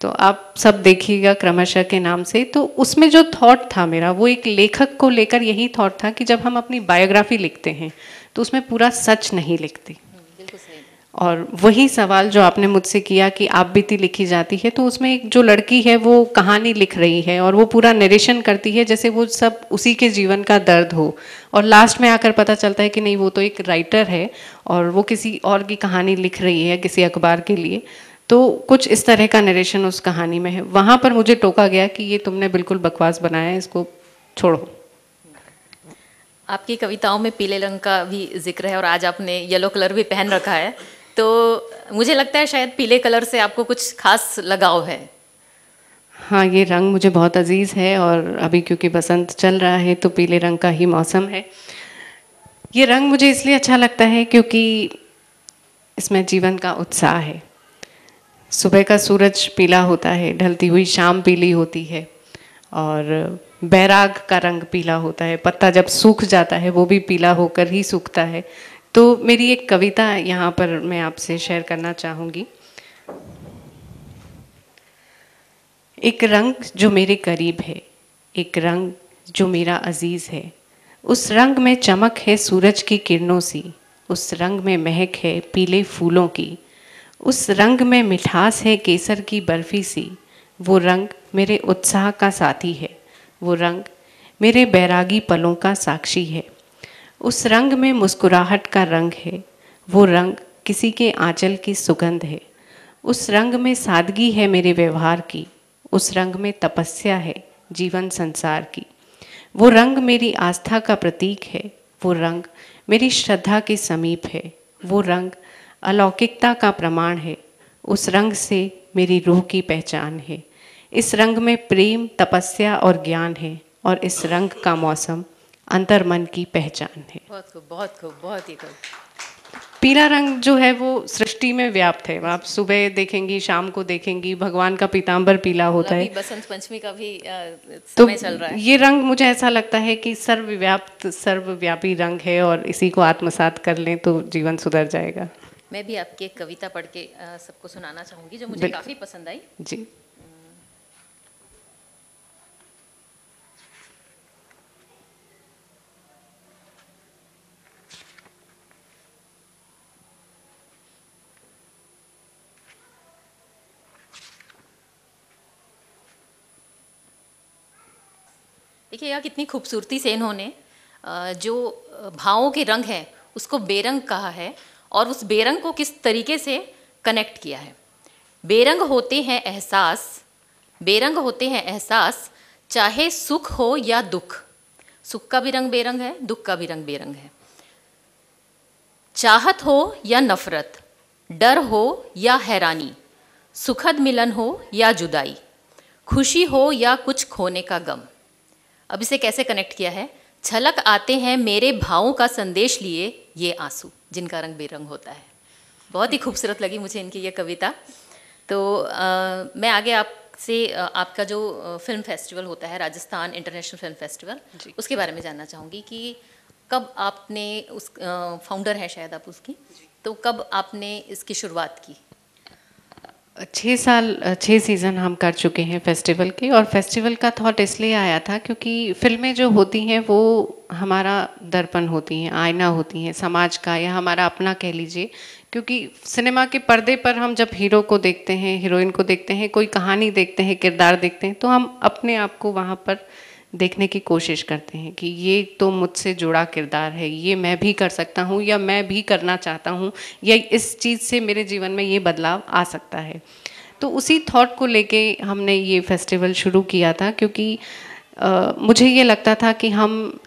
तो आप सब देखिएगा क्रमशः के नाम से तो उसमें जो थॉट था मेरा वो एक लेखक को लेकर यही थॉट था कि जब हम अपनी बायोग्राफी लिखते हैं तो उसमें पूरा सच नहीं लिखते और वही सवाल जो आपने मुझसे किया कि आप बीती लिखी जाती है तो उसमें एक जो लड़की है वो कहानी लिख रही है और वो पूरा नरेशन करती है जैसे वो सब उसी के जीवन का दर्द हो और लास्ट में आकर पता चलता है कि नहीं वो तो एक राइटर है और वो किसी और की कहानी लिख रही है किसी अखबार के लिए तो कुछ इस तरह का नरेशन उस कहानी में है वहाँ पर मुझे टोका गया कि ये तुमने बिल्कुल बकवास बनाया है इसको छोड़ो आपकी कविताओं में पीले रंग का भी जिक्र है और आज आपने येलो कलर भी पहन रखा है तो मुझे लगता है शायद पीले कलर से आपको कुछ खास लगाव है हाँ ये रंग मुझे बहुत अजीज़ है और अभी क्योंकि बसंत चल रहा है तो पीले रंग का ही मौसम है ये रंग मुझे इसलिए अच्छा लगता है क्योंकि इसमें जीवन का उत्साह है सुबह का सूरज पीला होता है ढलती हुई शाम पीली होती है और बैराग का रंग पीला होता है पत्ता जब सूख जाता है वो भी पीला होकर ही सूखता है तो मेरी एक कविता यहाँ पर मैं आपसे शेयर करना चाहूँगी एक रंग जो मेरे करीब है एक रंग जो मेरा अजीज है उस रंग में चमक है सूरज की किरणों सी उस रंग में महक है पीले फूलों की उस रंग में मिठास है केसर की बर्फ़ी सी वो रंग मेरे उत्साह का साथी है वो रंग मेरे बैरागी पलों का साक्षी है उस रंग में मुस्कुराहट का रंग है वो रंग किसी के आंचल की सुगंध है उस रंग में सादगी है मेरे व्यवहार की उस रंग में तपस्या है जीवन संसार की वो रंग मेरी आस्था का प्रतीक है वो रंग मेरी श्रद्धा के समीप है वो रंग अलौकिकता का प्रमाण है उस रंग से मेरी रूह की पहचान है इस रंग में प्रेम तपस्या और ज्ञान है और इस रंग का मौसम अंतर मन की पहचान है बहुत खूब बहुत खूब बहुत ही खूब पीला रंग जो है वो सृष्टि में व्याप्त है आप सुबह देखेंगी शाम को देखेंगी भगवान का पीताम्बर पीला होता है बसंत पंचमी का भी आ, तो चल रहा है ये रंग मुझे ऐसा लगता है कि सर्वव्याप्त सर्वव्यापी रंग है और इसी को आत्मसात कर लें तो जीवन सुधर जाएगा मैं भी आपकी एक कविता पढ़ के सबको सुनाना चाहूंगी जो मुझे काफी पसंद आई जी देखिएगा कितनी खूबसूरती से इन्होंने जो भावों के रंग है उसको बेरंग कहा है और उस बेरंग को किस तरीके से कनेक्ट किया है बेरंग होते हैं एहसास बेरंग होते हैं एहसास चाहे सुख हो या दुख सुख का भी रंग बेरंग है दुख का भी रंग बेरंग है चाहत हो या नफरत डर हो या हैरानी सुखद मिलन हो या जुदाई खुशी हो या कुछ खोने का गम अब इसे कैसे कनेक्ट किया है छलक आते हैं मेरे भावों का संदेश लिए ये आंसू जिनका रंग बेरंग होता है बहुत ही खूबसूरत लगी मुझे इनकी ये कविता तो आ, मैं आगे आपसे आपका जो फिल्म फेस्टिवल होता है राजस्थान इंटरनेशनल फिल्म फेस्टिवल उसके बारे में जानना चाहूँगी कि कब आपने उस फाउंडर हैं शायद आप उसकी तो कब आपने इसकी शुरुआत की छः साल छः सीज़न हम कर चुके हैं फेस्टिवल के और फेस्टिवल का थॉट इसलिए आया था क्योंकि फिल्में जो होती हैं वो हमारा दर्पण होती हैं आईना होती हैं समाज का या हमारा अपना कह लीजिए क्योंकि सिनेमा के पर्दे पर हम जब हीरो को देखते हैं हीरोइन को देखते हैं कोई कहानी देखते हैं किरदार देखते हैं तो हम अपने आप को वहाँ पर देखने की कोशिश करते हैं कि ये तो मुझसे जुड़ा किरदार है ये मैं भी कर सकता हूँ या मैं भी करना चाहता हूँ या इस चीज़ से मेरे जीवन में ये बदलाव आ सकता है तो उसी थॉट को लेके हमने ये फेस्टिवल शुरू किया था क्योंकि आ, मुझे ये लगता था कि हम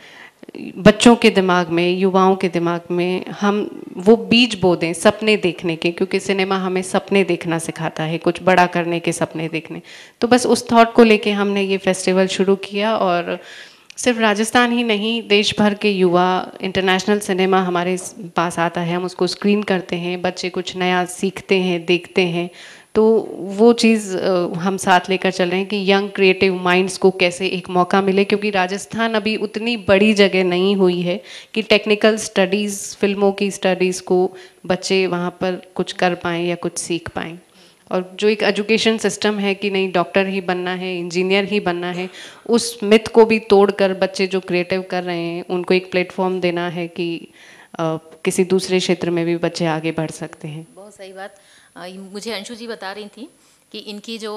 बच्चों के दिमाग में युवाओं के दिमाग में हम वो बीज बो दें सपने देखने के क्योंकि सिनेमा हमें सपने देखना सिखाता है कुछ बड़ा करने के सपने देखने तो बस उस थॉट को लेके हमने ये फेस्टिवल शुरू किया और सिर्फ राजस्थान ही नहीं देश भर के युवा इंटरनेशनल सिनेमा हमारे पास आता है हम उसको स्क्रीन करते हैं बच्चे कुछ नया सीखते हैं देखते हैं तो वो चीज़ हम साथ लेकर चल रहे हैं कि यंग क्रिएटिव माइंड्स को कैसे एक मौका मिले क्योंकि राजस्थान अभी उतनी बड़ी जगह नहीं हुई है कि टेक्निकल स्टडीज़ फिल्मों की स्टडीज़ को बच्चे वहाँ पर कुछ कर पाएँ या कुछ सीख पाएँ और जो एक एजुकेशन सिस्टम है कि नहीं डॉक्टर ही बनना है इंजीनियर ही बनना है उस मिथ को भी तोड़कर बच्चे जो क्रिएटिव कर रहे हैं उनको एक प्लेटफॉर्म देना है कि आ, किसी दूसरे क्षेत्र में भी बच्चे आगे बढ़ सकते हैं बहुत सही बात मुझे अंशु जी बता रही थी कि इनकी जो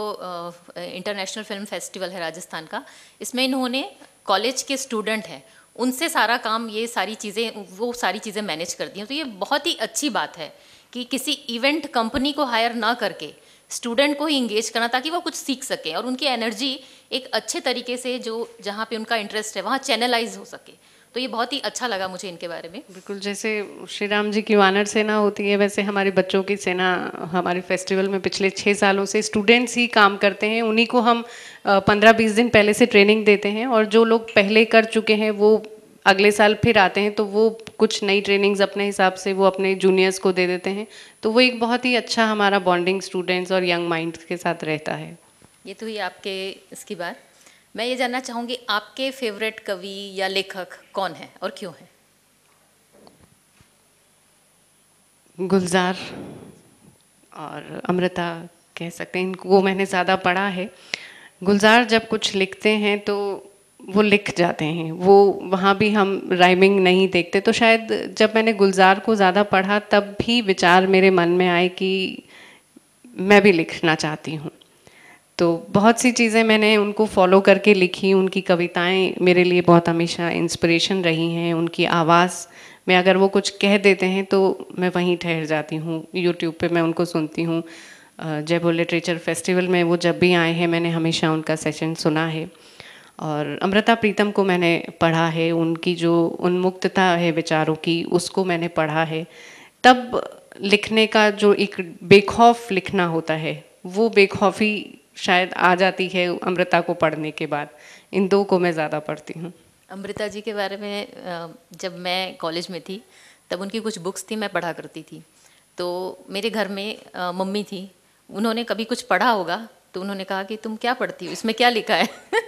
इंटरनेशनल फिल्म फेस्टिवल है राजस्थान का इसमें इन्होंने कॉलेज के स्टूडेंट हैं उनसे सारा काम ये सारी चीज़ें वो सारी चीज़ें मैनेज कर दी हैं तो ये बहुत ही अच्छी बात है कि किसी इवेंट कंपनी को हायर ना करके स्टूडेंट को ही इंगेज करना ताकि वो कुछ सीख सकें और उनकी एनर्जी एक अच्छे तरीके से जो जहाँ पे उनका इंटरेस्ट है वहाँ चैनलाइज हो सके तो ये बहुत ही अच्छा लगा मुझे इनके बारे में बिल्कुल जैसे श्री राम जी की वानर सेना होती है वैसे हमारे बच्चों की सेना हमारे फेस्टिवल में पिछले छः सालों से स्टूडेंट्स ही काम करते हैं उन्हीं को हम पंद्रह बीस दिन पहले से ट्रेनिंग देते हैं और जो लोग पहले कर चुके हैं वो अगले साल फिर आते हैं तो वो कुछ नई ट्रेनिंग्स अपने हिसाब से वो अपने जूनियर्स को दे देते हैं तो वो एक बहुत ही अच्छा हमारा बॉन्डिंग स्टूडेंट्स और यंग माइंड्स के साथ रहता है ये तो ही आपके इसकी बात मैं ये जानना चाहूंगी आपके फेवरेट कवि या लेखक कौन है और क्यों है गुलजार और अमृता कह सकते हैं इनको मैंने ज़्यादा पढ़ा है गुलजार जब कुछ लिखते हैं तो वो लिख जाते हैं वो वहाँ भी हम राइमिंग नहीं देखते तो शायद जब मैंने गुलजार को ज़्यादा पढ़ा तब भी विचार मेरे मन में आए कि मैं भी लिखना चाहती हूँ तो बहुत सी चीज़ें मैंने उनको फॉलो करके लिखी उनकी कविताएं मेरे लिए बहुत हमेशा इंस्पिरेशन रही हैं उनकी आवाज़ में अगर वो कुछ कह देते हैं तो मैं वहीं ठहर जाती हूँ यूट्यूब पे मैं उनको सुनती हूँ जयपुर लिटरेचर फेस्टिवल में वो जब भी आए हैं मैंने हमेशा उनका सेशन सुना है और अमृता प्रीतम को मैंने पढ़ा है उनकी जो उन्मुक्तता है विचारों की उसको मैंने पढ़ा है तब लिखने का जो एक बेखौफ लिखना होता है वो बेखौफी शायद आ जाती है अमृता को पढ़ने के बाद इन दो को मैं ज़्यादा पढ़ती हूँ अमृता जी के बारे में जब मैं कॉलेज में थी तब उनकी कुछ बुक्स थी मैं पढ़ा करती थी तो मेरे घर में मम्मी थी उन्होंने कभी कुछ पढ़ा होगा तो उन्होंने कहा कि तुम क्या पढ़ती हो इसमें क्या लिखा है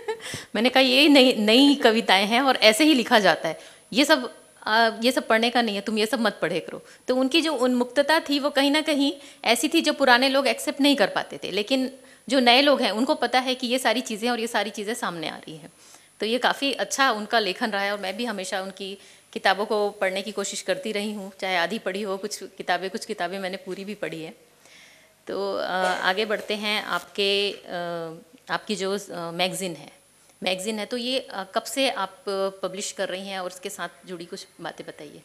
मैंने कहा ये नई नई कविताएं हैं और ऐसे ही लिखा जाता है ये सब आ, ये सब पढ़ने का नहीं है तुम ये सब मत पढ़े करो तो उनकी जो उन्मुक्तता थी वो कहीं ना कहीं ऐसी थी जो पुराने लोग एक्सेप्ट नहीं कर पाते थे लेकिन जो नए लोग हैं उनको पता है कि ये सारी चीज़ें और ये सारी चीज़ें सामने आ रही हैं तो ये काफ़ी अच्छा उनका लेखन रहा है और मैं भी हमेशा उनकी किताबों को पढ़ने की कोशिश करती रही हूँ चाहे आधी पढ़ी हो कुछ किताबें कुछ किताबें मैंने पूरी भी पढ़ी है तो आगे बढ़ते हैं आपके आपकी जो मैगज़ीन है मैगज़ीन है तो ये कब से आप पब्लिश कर रही हैं और उसके साथ जुड़ी कुछ बातें बताइए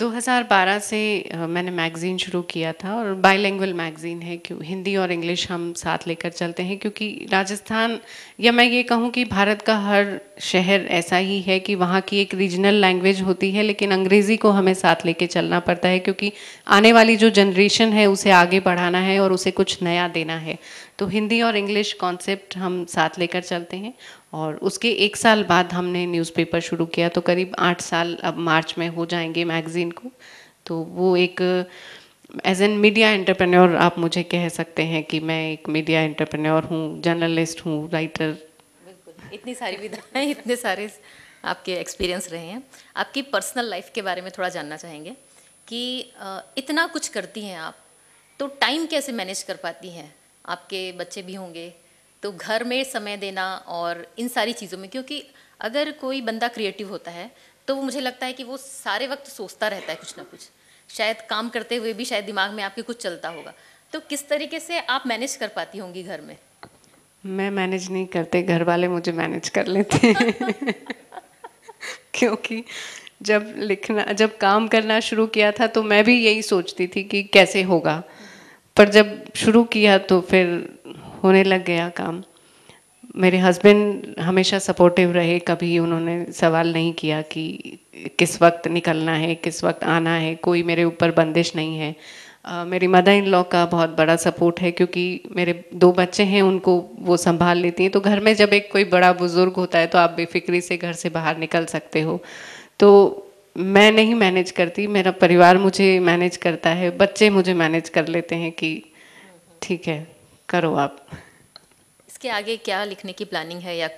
2012 से मैंने मैगज़ीन शुरू किया था और बाईलैंग्वल मैगज़ीन है क्यों हिंदी और इंग्लिश हम साथ लेकर चलते हैं क्योंकि राजस्थान या मैं ये कहूँ कि भारत का हर शहर ऐसा ही है कि वहाँ की एक रीजनल लैंग्वेज होती है लेकिन अंग्रेज़ी को हमें साथ लेके चलना पड़ता है क्योंकि आने वाली जो जनरेशन है उसे आगे बढ़ाना है और उसे कुछ नया देना है तो हिंदी और इंग्लिश कॉन्सेप्ट हम साथ लेकर चलते हैं और उसके एक साल बाद हमने न्यूज़पेपर शुरू किया तो करीब आठ साल अब मार्च में हो जाएंगे मैगज़ीन को तो वो एक एज एन मीडिया एंटरप्रेन्योर आप मुझे कह सकते हैं कि मैं एक मीडिया एंटरप्रेन्योर हूँ जर्नलिस्ट हूँ राइटर इतनी सारी विधाएँ इतने सारे आपके एक्सपीरियंस रहे हैं आपकी पर्सनल लाइफ के बारे में थोड़ा जानना चाहेंगे कि इतना कुछ करती हैं आप तो टाइम कैसे मैनेज कर पाती हैं आपके बच्चे भी होंगे तो घर में समय देना और इन सारी चीज़ों में क्योंकि अगर कोई बंदा क्रिएटिव होता है तो वो मुझे लगता है कि वो सारे वक्त सोचता रहता है कुछ ना कुछ शायद काम करते हुए भी शायद दिमाग में आपके कुछ चलता होगा तो किस तरीके से आप मैनेज कर पाती होंगी घर में मैं मैनेज नहीं करते घर वाले मुझे मैनेज कर लेते हैं क्योंकि जब लिखना जब काम करना शुरू किया था तो मैं भी यही सोचती थी कि कैसे होगा पर जब शुरू किया तो फिर होने लग गया काम मेरे हस्बैंड हमेशा सपोर्टिव रहे कभी उन्होंने सवाल नहीं किया कि किस वक्त निकलना है किस वक्त आना है कोई मेरे ऊपर बंदिश नहीं है आ, मेरी मदर इन लॉ का बहुत बड़ा सपोर्ट है क्योंकि मेरे दो बच्चे हैं उनको वो संभाल लेती हैं तो घर में जब एक कोई बड़ा बुज़ुर्ग होता है तो आप बेफिक्री से घर से बाहर निकल सकते हो तो मैं नहीं मैनेज करती मेरा परिवार मुझे मैनेज करता है बच्चे मुझे मैनेज कर लेते हैं कि ठीक है करो आप इसके आगे क्या लिखने की प्लानिंग है या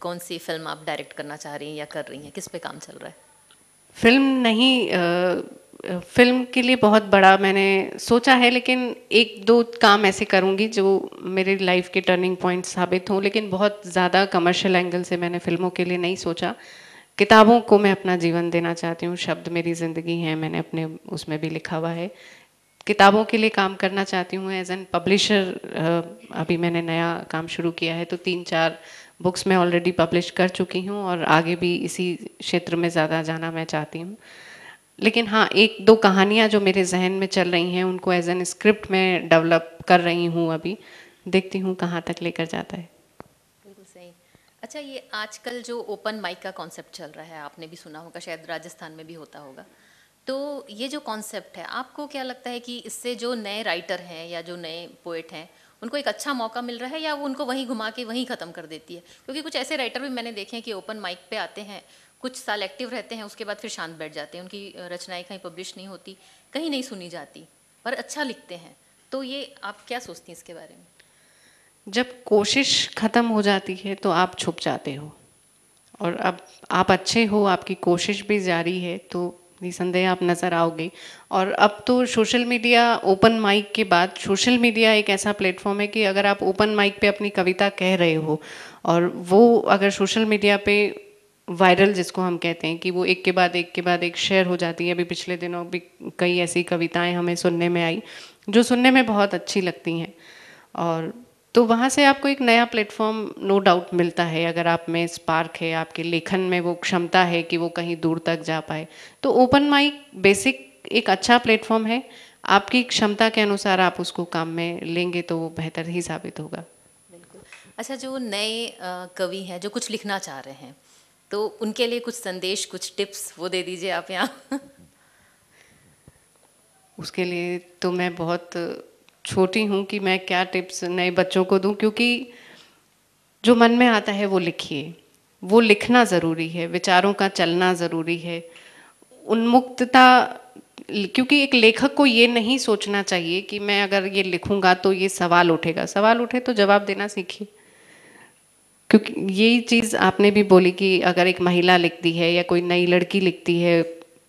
कौन सी फिल्म आप डायरेक्ट करना चाह रही हैं या कर रही हैं किस पे काम चल रहा है फिल्म नहीं आ, फिल्म के लिए बहुत बड़ा मैंने सोचा है लेकिन एक दो काम ऐसे करूँगी जो मेरे लाइफ के टर्निंग पॉइंट साबित हों लेकिन बहुत ज़्यादा कमर्शियल एंगल से मैंने फिल्मों के लिए नहीं सोचा किताबों को मैं अपना जीवन देना चाहती हूँ शब्द मेरी ज़िंदगी है मैंने अपने उसमें भी लिखा हुआ है किताबों के लिए काम करना चाहती हूँ एज एन पब्लिशर अभी मैंने नया काम शुरू किया है तो तीन चार बुक्स मैं ऑलरेडी पब्लिश कर चुकी हूँ और आगे भी इसी क्षेत्र में ज़्यादा जाना मैं चाहती हूँ लेकिन हाँ एक दो कहानियाँ जो मेरे जहन में चल रही हैं उनको एज एन स्क्रिप्ट में डेवलप कर रही हूँ अभी देखती हूँ कहाँ तक लेकर जाता है अच्छा ये आजकल जो ओपन माइक का कॉन्सेप्ट चल रहा है आपने भी सुना होगा शायद राजस्थान में भी होता होगा तो ये जो कॉन्सेप्ट है आपको क्या लगता है कि इससे जो नए राइटर हैं या जो नए पोएट हैं उनको एक अच्छा मौका मिल रहा है या वो उनको वहीं घुमा के वहीं ख़त्म कर देती है क्योंकि कुछ ऐसे राइटर भी मैंने देखे हैं कि ओपन माइक पे आते हैं कुछ साल एक्टिव रहते हैं उसके बाद फिर शांत बैठ जाते हैं उनकी रचनाएं कहीं पब्लिश नहीं होती कहीं नहीं सुनी जाती पर अच्छा लिखते हैं तो ये आप क्या सोचती हैं इसके बारे में जब कोशिश ख़त्म हो जाती है तो आप छुप जाते हो और अब आप अच्छे हो आपकी कोशिश भी जारी है तो निसंदेह आप नज़र आओगे और अब तो सोशल मीडिया ओपन माइक के बाद सोशल मीडिया एक ऐसा प्लेटफॉर्म है कि अगर आप ओपन माइक पे अपनी कविता कह रहे हो और वो अगर सोशल मीडिया पे वायरल जिसको हम कहते हैं कि वो एक के बाद एक के बाद एक शेयर हो जाती है अभी पिछले दिनों भी कई ऐसी कविताएं हमें सुनने में आई जो सुनने में बहुत अच्छी लगती हैं और तो वहाँ से आपको एक नया प्लेटफॉर्म नो डाउट मिलता है अगर आप में स्पार्क है आपके लेखन में वो क्षमता है कि वो कहीं दूर तक जा पाए तो ओपन माइक बेसिक एक अच्छा प्लेटफॉर्म है आपकी क्षमता के अनुसार आप उसको काम में लेंगे तो वो बेहतर ही साबित होगा बिल्कुल अच्छा जो नए कवि हैं जो कुछ लिखना चाह रहे हैं तो उनके लिए कुछ संदेश कुछ टिप्स वो दे दीजिए आप यहाँ उसके लिए तो मैं बहुत छोटी हूँ कि मैं क्या टिप्स नए बच्चों को दूँ क्योंकि जो मन में आता है वो लिखिए वो लिखना ज़रूरी है विचारों का चलना ज़रूरी है उन्मुक्तता क्योंकि एक लेखक को ये नहीं सोचना चाहिए कि मैं अगर ये लिखूंगा तो ये सवाल उठेगा सवाल उठे तो जवाब देना सीखिए क्योंकि यही चीज़ आपने भी बोली कि अगर एक महिला लिखती है या कोई नई लड़की लिखती है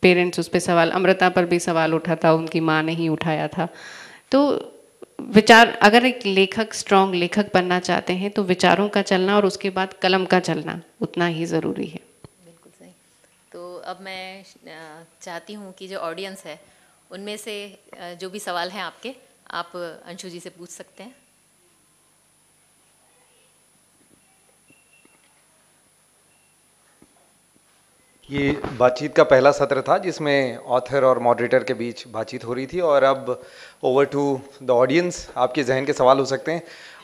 पेरेंट्स उस पर सवाल अमृता पर भी सवाल उठा था उनकी माँ ने ही उठाया था तो विचार अगर एक लेखक स्ट्रांग लेखक बनना चाहते हैं तो विचारों का चलना और उसके बाद कलम का चलना उतना ही ज़रूरी है बिल्कुल सही तो अब मैं चाहती हूँ कि जो ऑडियंस है उनमें से जो भी सवाल हैं आपके आप अंशु जी से पूछ सकते हैं ये बातचीत का पहला सत्र था जिसमें ऑथर और मॉडरेटर के बीच बातचीत हो रही थी और अब ओवर टू द ऑडियंस आपके जहन के सवाल हो सकते हैं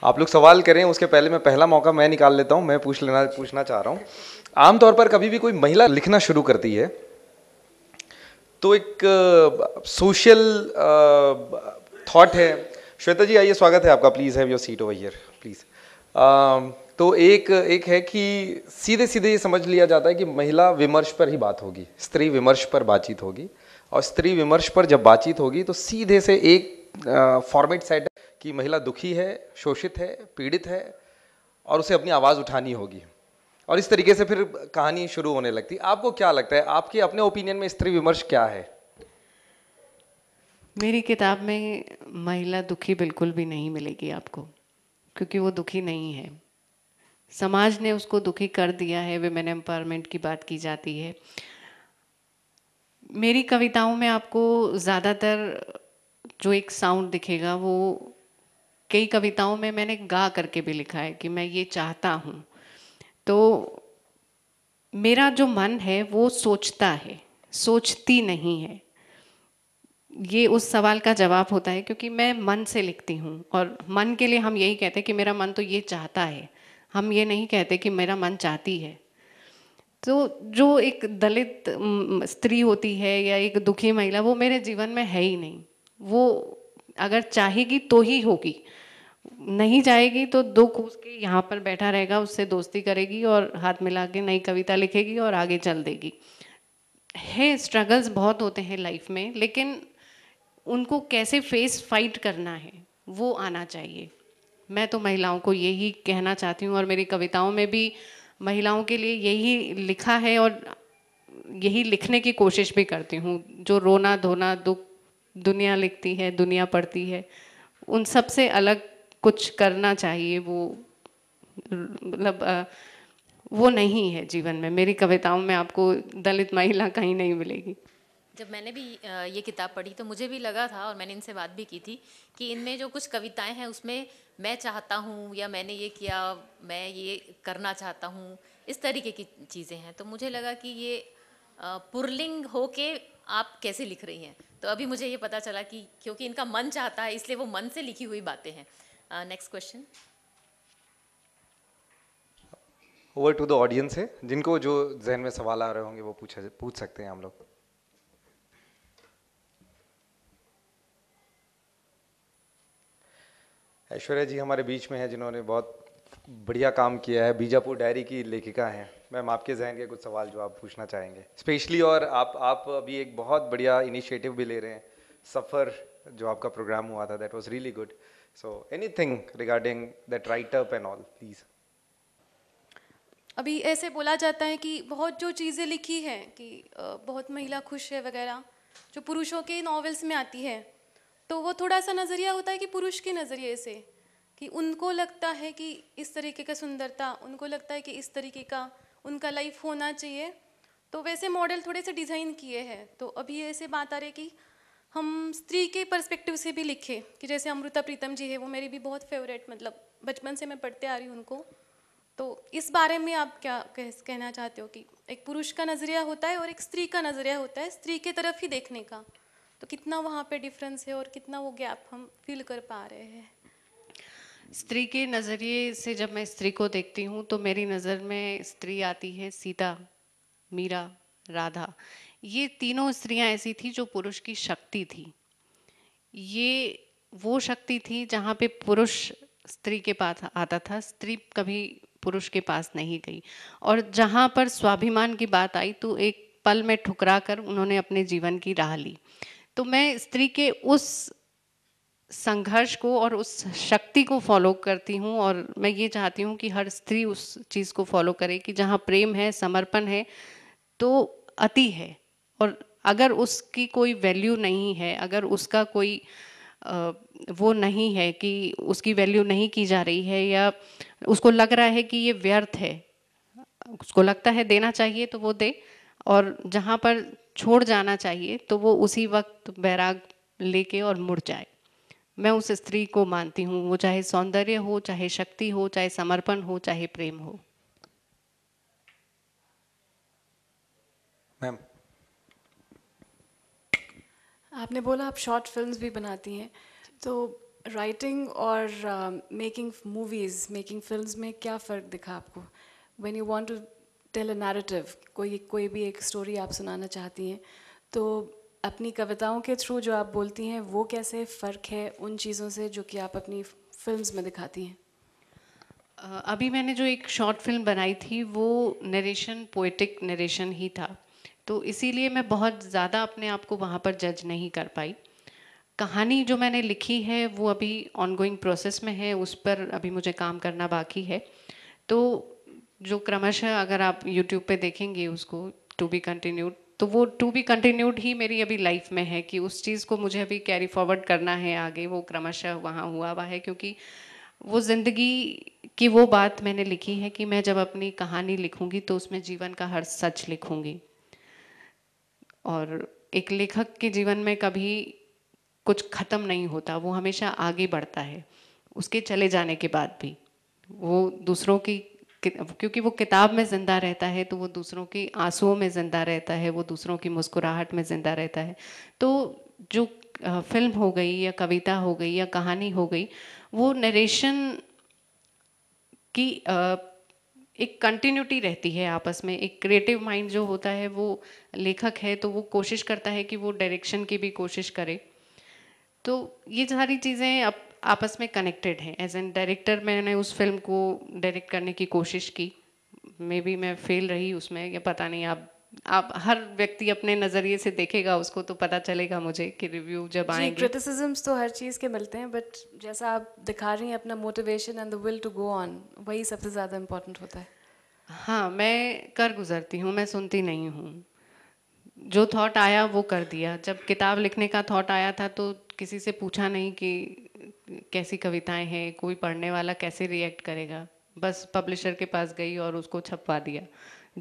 आप लोग सवाल करें उसके पहले मैं पहला मौका मैं निकाल लेता हूँ मैं पूछ लेना पूछना चाह रहा हूँ आमतौर पर कभी भी कोई महिला लिखना शुरू करती है तो एक सोशल थाट है श्वेता जी आइए स्वागत है आपका please have your seat over here please तो एक एक है कि सीधे सीधे ये समझ लिया जाता है कि महिला विमर्श पर ही बात होगी स्त्री विमर्श पर बातचीत होगी और स्त्री विमर्श पर जब बातचीत होगी तो सीधे से एक फॉर्मेट सेट कि महिला दुखी है शोषित है पीड़ित है और उसे अपनी आवाज़ उठानी होगी और इस तरीके से फिर कहानी शुरू होने लगती आपको क्या लगता है आपके अपने ओपिनियन में स्त्री विमर्श क्या है मेरी किताब में महिला दुखी बिल्कुल भी नहीं मिलेगी आपको क्योंकि वो दुखी नहीं है समाज ने उसको दुखी कर दिया है वेमेन एम्पावरमेंट की बात की जाती है मेरी कविताओं में आपको ज़्यादातर जो एक साउंड दिखेगा वो कई कविताओं में मैंने गा करके भी लिखा है कि मैं ये चाहता हूँ तो मेरा जो मन है वो सोचता है सोचती नहीं है ये उस सवाल का जवाब होता है क्योंकि मैं मन से लिखती हूँ और मन के लिए हम यही कहते हैं कि मेरा मन तो ये चाहता है हम ये नहीं कहते कि मेरा मन चाहती है तो जो एक दलित स्त्री होती है या एक दुखी महिला वो मेरे जीवन में है ही नहीं वो अगर चाहेगी तो ही होगी नहीं जाएगी तो दुख उसके यहाँ पर बैठा रहेगा उससे दोस्ती करेगी और हाथ मिला के नई कविता लिखेगी और आगे चल देगी है स्ट्रगल्स बहुत होते हैं लाइफ में लेकिन उनको कैसे फेस फाइट करना है वो आना चाहिए मैं तो महिलाओं को यही कहना चाहती हूँ और मेरी कविताओं में भी महिलाओं के लिए यही लिखा है और यही लिखने की कोशिश भी करती हूँ जो रोना धोना दुख दुनिया लिखती है दुनिया पढ़ती है उन सब से अलग कुछ करना चाहिए वो मतलब वो नहीं है जीवन में मेरी कविताओं में आपको दलित महिला कहीं नहीं मिलेगी जब मैंने भी ये किताब पढ़ी तो मुझे भी लगा था और मैंने इनसे बात भी की थी कि इनमें जो कुछ कविताएं हैं उसमें मैं चाहता हूँ या मैंने ये किया मैं ये करना चाहता हूँ इस तरीके की चीज़ें हैं तो मुझे लगा कि ये पुरलिंग हो के आप कैसे लिख रही हैं तो अभी मुझे ये पता चला कि क्योंकि इनका मन चाहता है इसलिए वो मन से लिखी हुई बातें हैं next question over to the audience है जिनको जो जहन में सवाल आ रहे होंगे वो पूछा पूछ सकते हैं हम लोग ऐश्वर्या जी हमारे बीच में हैं जिन्होंने बहुत बढ़िया काम किया है बीजापुर डायरी की लेखिका हैं मैम आपके जहन के कुछ सवाल जो आप पूछना चाहेंगे स्पेशली और आप आप अभी एक बहुत बढ़िया इनिशिएटिव भी ले रहे हैं सफ़र जो आपका प्रोग्राम हुआ था that was really good so any thing regarding that writeup and all please अभी ऐसे बोला जाता है कि बहुत जो चीज़ें लिखी हैं कि बहुत महिला खुश है वगैरह जो पुरुषों के नॉवेल्स में आती है तो वो थोड़ा सा नज़रिया होता है कि पुरुष के नज़रिए से कि उनको लगता है कि इस तरीके का सुंदरता उनको लगता है कि इस तरीके का उनका लाइफ होना चाहिए तो वैसे मॉडल थोड़े से डिज़ाइन किए हैं तो अभी ऐसे बात आ रही है कि हम स्त्री के पर्सपेक्टिव से भी लिखे कि जैसे अमृता प्रीतम जी है वो मेरी भी बहुत फेवरेट मतलब बचपन से मैं पढ़ते आ रही हूँ उनको तो इस बारे में आप क्या कह, कहना चाहते हो कि एक पुरुष का नज़रिया होता है और एक स्त्री का नज़रिया होता है स्त्री के तरफ ही देखने का तो कितना वहाँ पे डिफरेंस है और कितना वो गैप हम फील कर पा रहे हैं स्त्री के नज़रिए से जब मैं स्त्री को देखती हूँ तो मेरी नज़र में स्त्री आती है सीता मीरा राधा ये तीनों स्त्रियाँ ऐसी थी जो पुरुष की शक्ति थी ये वो शक्ति थी जहाँ पे पुरुष स्त्री के पास आता था स्त्री कभी पुरुष के पास नहीं गई और जहाँ पर स्वाभिमान की बात आई तो एक पल में ठुकरा कर उन्होंने अपने जीवन की राह ली तो मैं स्त्री के उस संघर्ष को और उस शक्ति को फॉलो करती हूँ और मैं ये चाहती हूँ कि हर स्त्री उस चीज़ को फॉलो करे कि जहाँ प्रेम है समर्पण है तो अति है और अगर उसकी कोई वैल्यू नहीं है अगर उसका कोई वो नहीं है कि उसकी वैल्यू नहीं की जा रही है या उसको लग रहा है कि ये व्यर्थ है उसको लगता है देना चाहिए तो वो दे और जहाँ पर छोड़ जाना चाहिए तो वो उसी वक्त बैराग लेके और मुड़ जाए मैं उस स्त्री को मानती हूँ वो चाहे सौंदर्य हो चाहे शक्ति हो चाहे समर्पण हो चाहे प्रेम हो मैम आपने बोला आप शॉर्ट फिल्म्स भी बनाती हैं तो राइटिंग और मेकिंग मूवीज़ मेकिंग फिल्म्स में क्या फ़र्क दिखा आपको when you want to tell a narrative कोई कोई भी एक स्टोरी आप सुनाना चाहती हैं तो अपनी कविताओं के थ्रू जो आप बोलती हैं वो कैसे फ़र्क है उन चीज़ों से जो कि आप अपनी फिल्म्स में दिखाती हैं अभी मैंने जो एक शॉर्ट फिल्म बनाई थी वो नरेशन पोइटिक नरेशन ही था तो इसीलिए मैं बहुत ज़्यादा अपने आप को वहाँ पर जज नहीं कर पाई कहानी जो मैंने लिखी है वो अभी ऑनगोइंग प्रोसेस में है उस पर अभी मुझे काम करना बाकी है तो जो क्रमशः अगर आप यूट्यूब पे देखेंगे उसको टू बी कंटिन्यूड तो वो टू बी कंटिन्यूड ही मेरी अभी लाइफ में है कि उस चीज़ को मुझे अभी कैरी फॉरवर्ड करना है आगे वो क्रमशः वहाँ हुआ हुआ है क्योंकि वो ज़िंदगी की वो बात मैंने लिखी है कि मैं जब अपनी कहानी लिखूंगी तो उसमें जीवन का हर सच लिखूंगी और एक लेखक के जीवन में कभी कुछ ख़त्म नहीं होता वो हमेशा आगे बढ़ता है उसके चले जाने के बाद भी वो दूसरों की क्योंकि वो किताब में ज़िंदा रहता है तो वो दूसरों की आंसुओं में ज़िंदा रहता है वो दूसरों की मुस्कुराहट में ज़िंदा रहता है तो जो फिल्म हो गई या कविता हो गई या कहानी हो गई वो नरेशन की एक कंटिन्यूटी रहती है आपस में एक क्रिएटिव माइंड जो होता है वो लेखक है तो वो कोशिश करता है कि वो डायरेक्शन की भी कोशिश करे तो ये सारी चीज़ें अब आपस में कनेक्टेड हैं एज एन डायरेक्टर मैंने उस फिल्म को डायरेक्ट करने की कोशिश की मे बी मैं फेल रही उसमें या पता नहीं आप आप हर व्यक्ति अपने नज़रिए से देखेगा उसको तो पता चलेगा मुझे कि रिव्यू जब आएंगे क्रिटिसिजम्स तो हर चीज़ के मिलते हैं बट जैसा आप दिखा रही हैं अपना motivation and the will to go on वही सबसे ज़्यादा इम्पोर्टेंट होता है हाँ मैं कर गुजरती हूँ मैं सुनती नहीं हूँ जो थॉट आया वो कर दिया जब किताब लिखने का थॉट आया था तो किसी से पूछा नहीं कि कैसी कविताएं हैं कोई पढ़ने वाला कैसे रिएक्ट करेगा बस पब्लिशर के पास गई और उसको छपवा दिया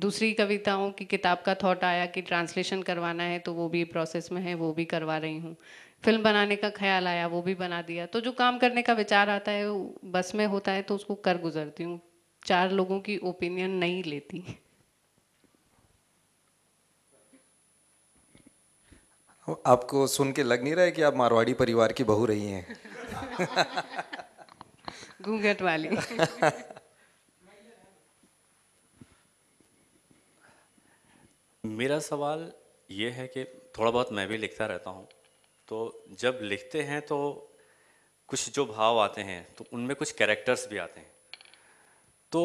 दूसरी कविताओं की किताब का थॉट आया कि ट्रांसलेशन करवाना है तो वो भी प्रोसेस में है वो भी करवा रही हूँ फिल्म बनाने का ख्याल आया वो भी बना दिया तो जो काम करने का विचार आता है बस में होता है तो उसको कर गुजरती हूँ चार लोगों की ओपिनियन नहीं लेती आपको सुन के लग नहीं रहा है कि आप मारवाड़ी परिवार की बहू रही हैं घूंघट वाली मेरा सवाल ये है कि थोड़ा बहुत मैं भी लिखता रहता हूँ तो जब लिखते हैं तो कुछ जो भाव आते हैं तो उनमें कुछ कैरेक्टर्स भी आते हैं तो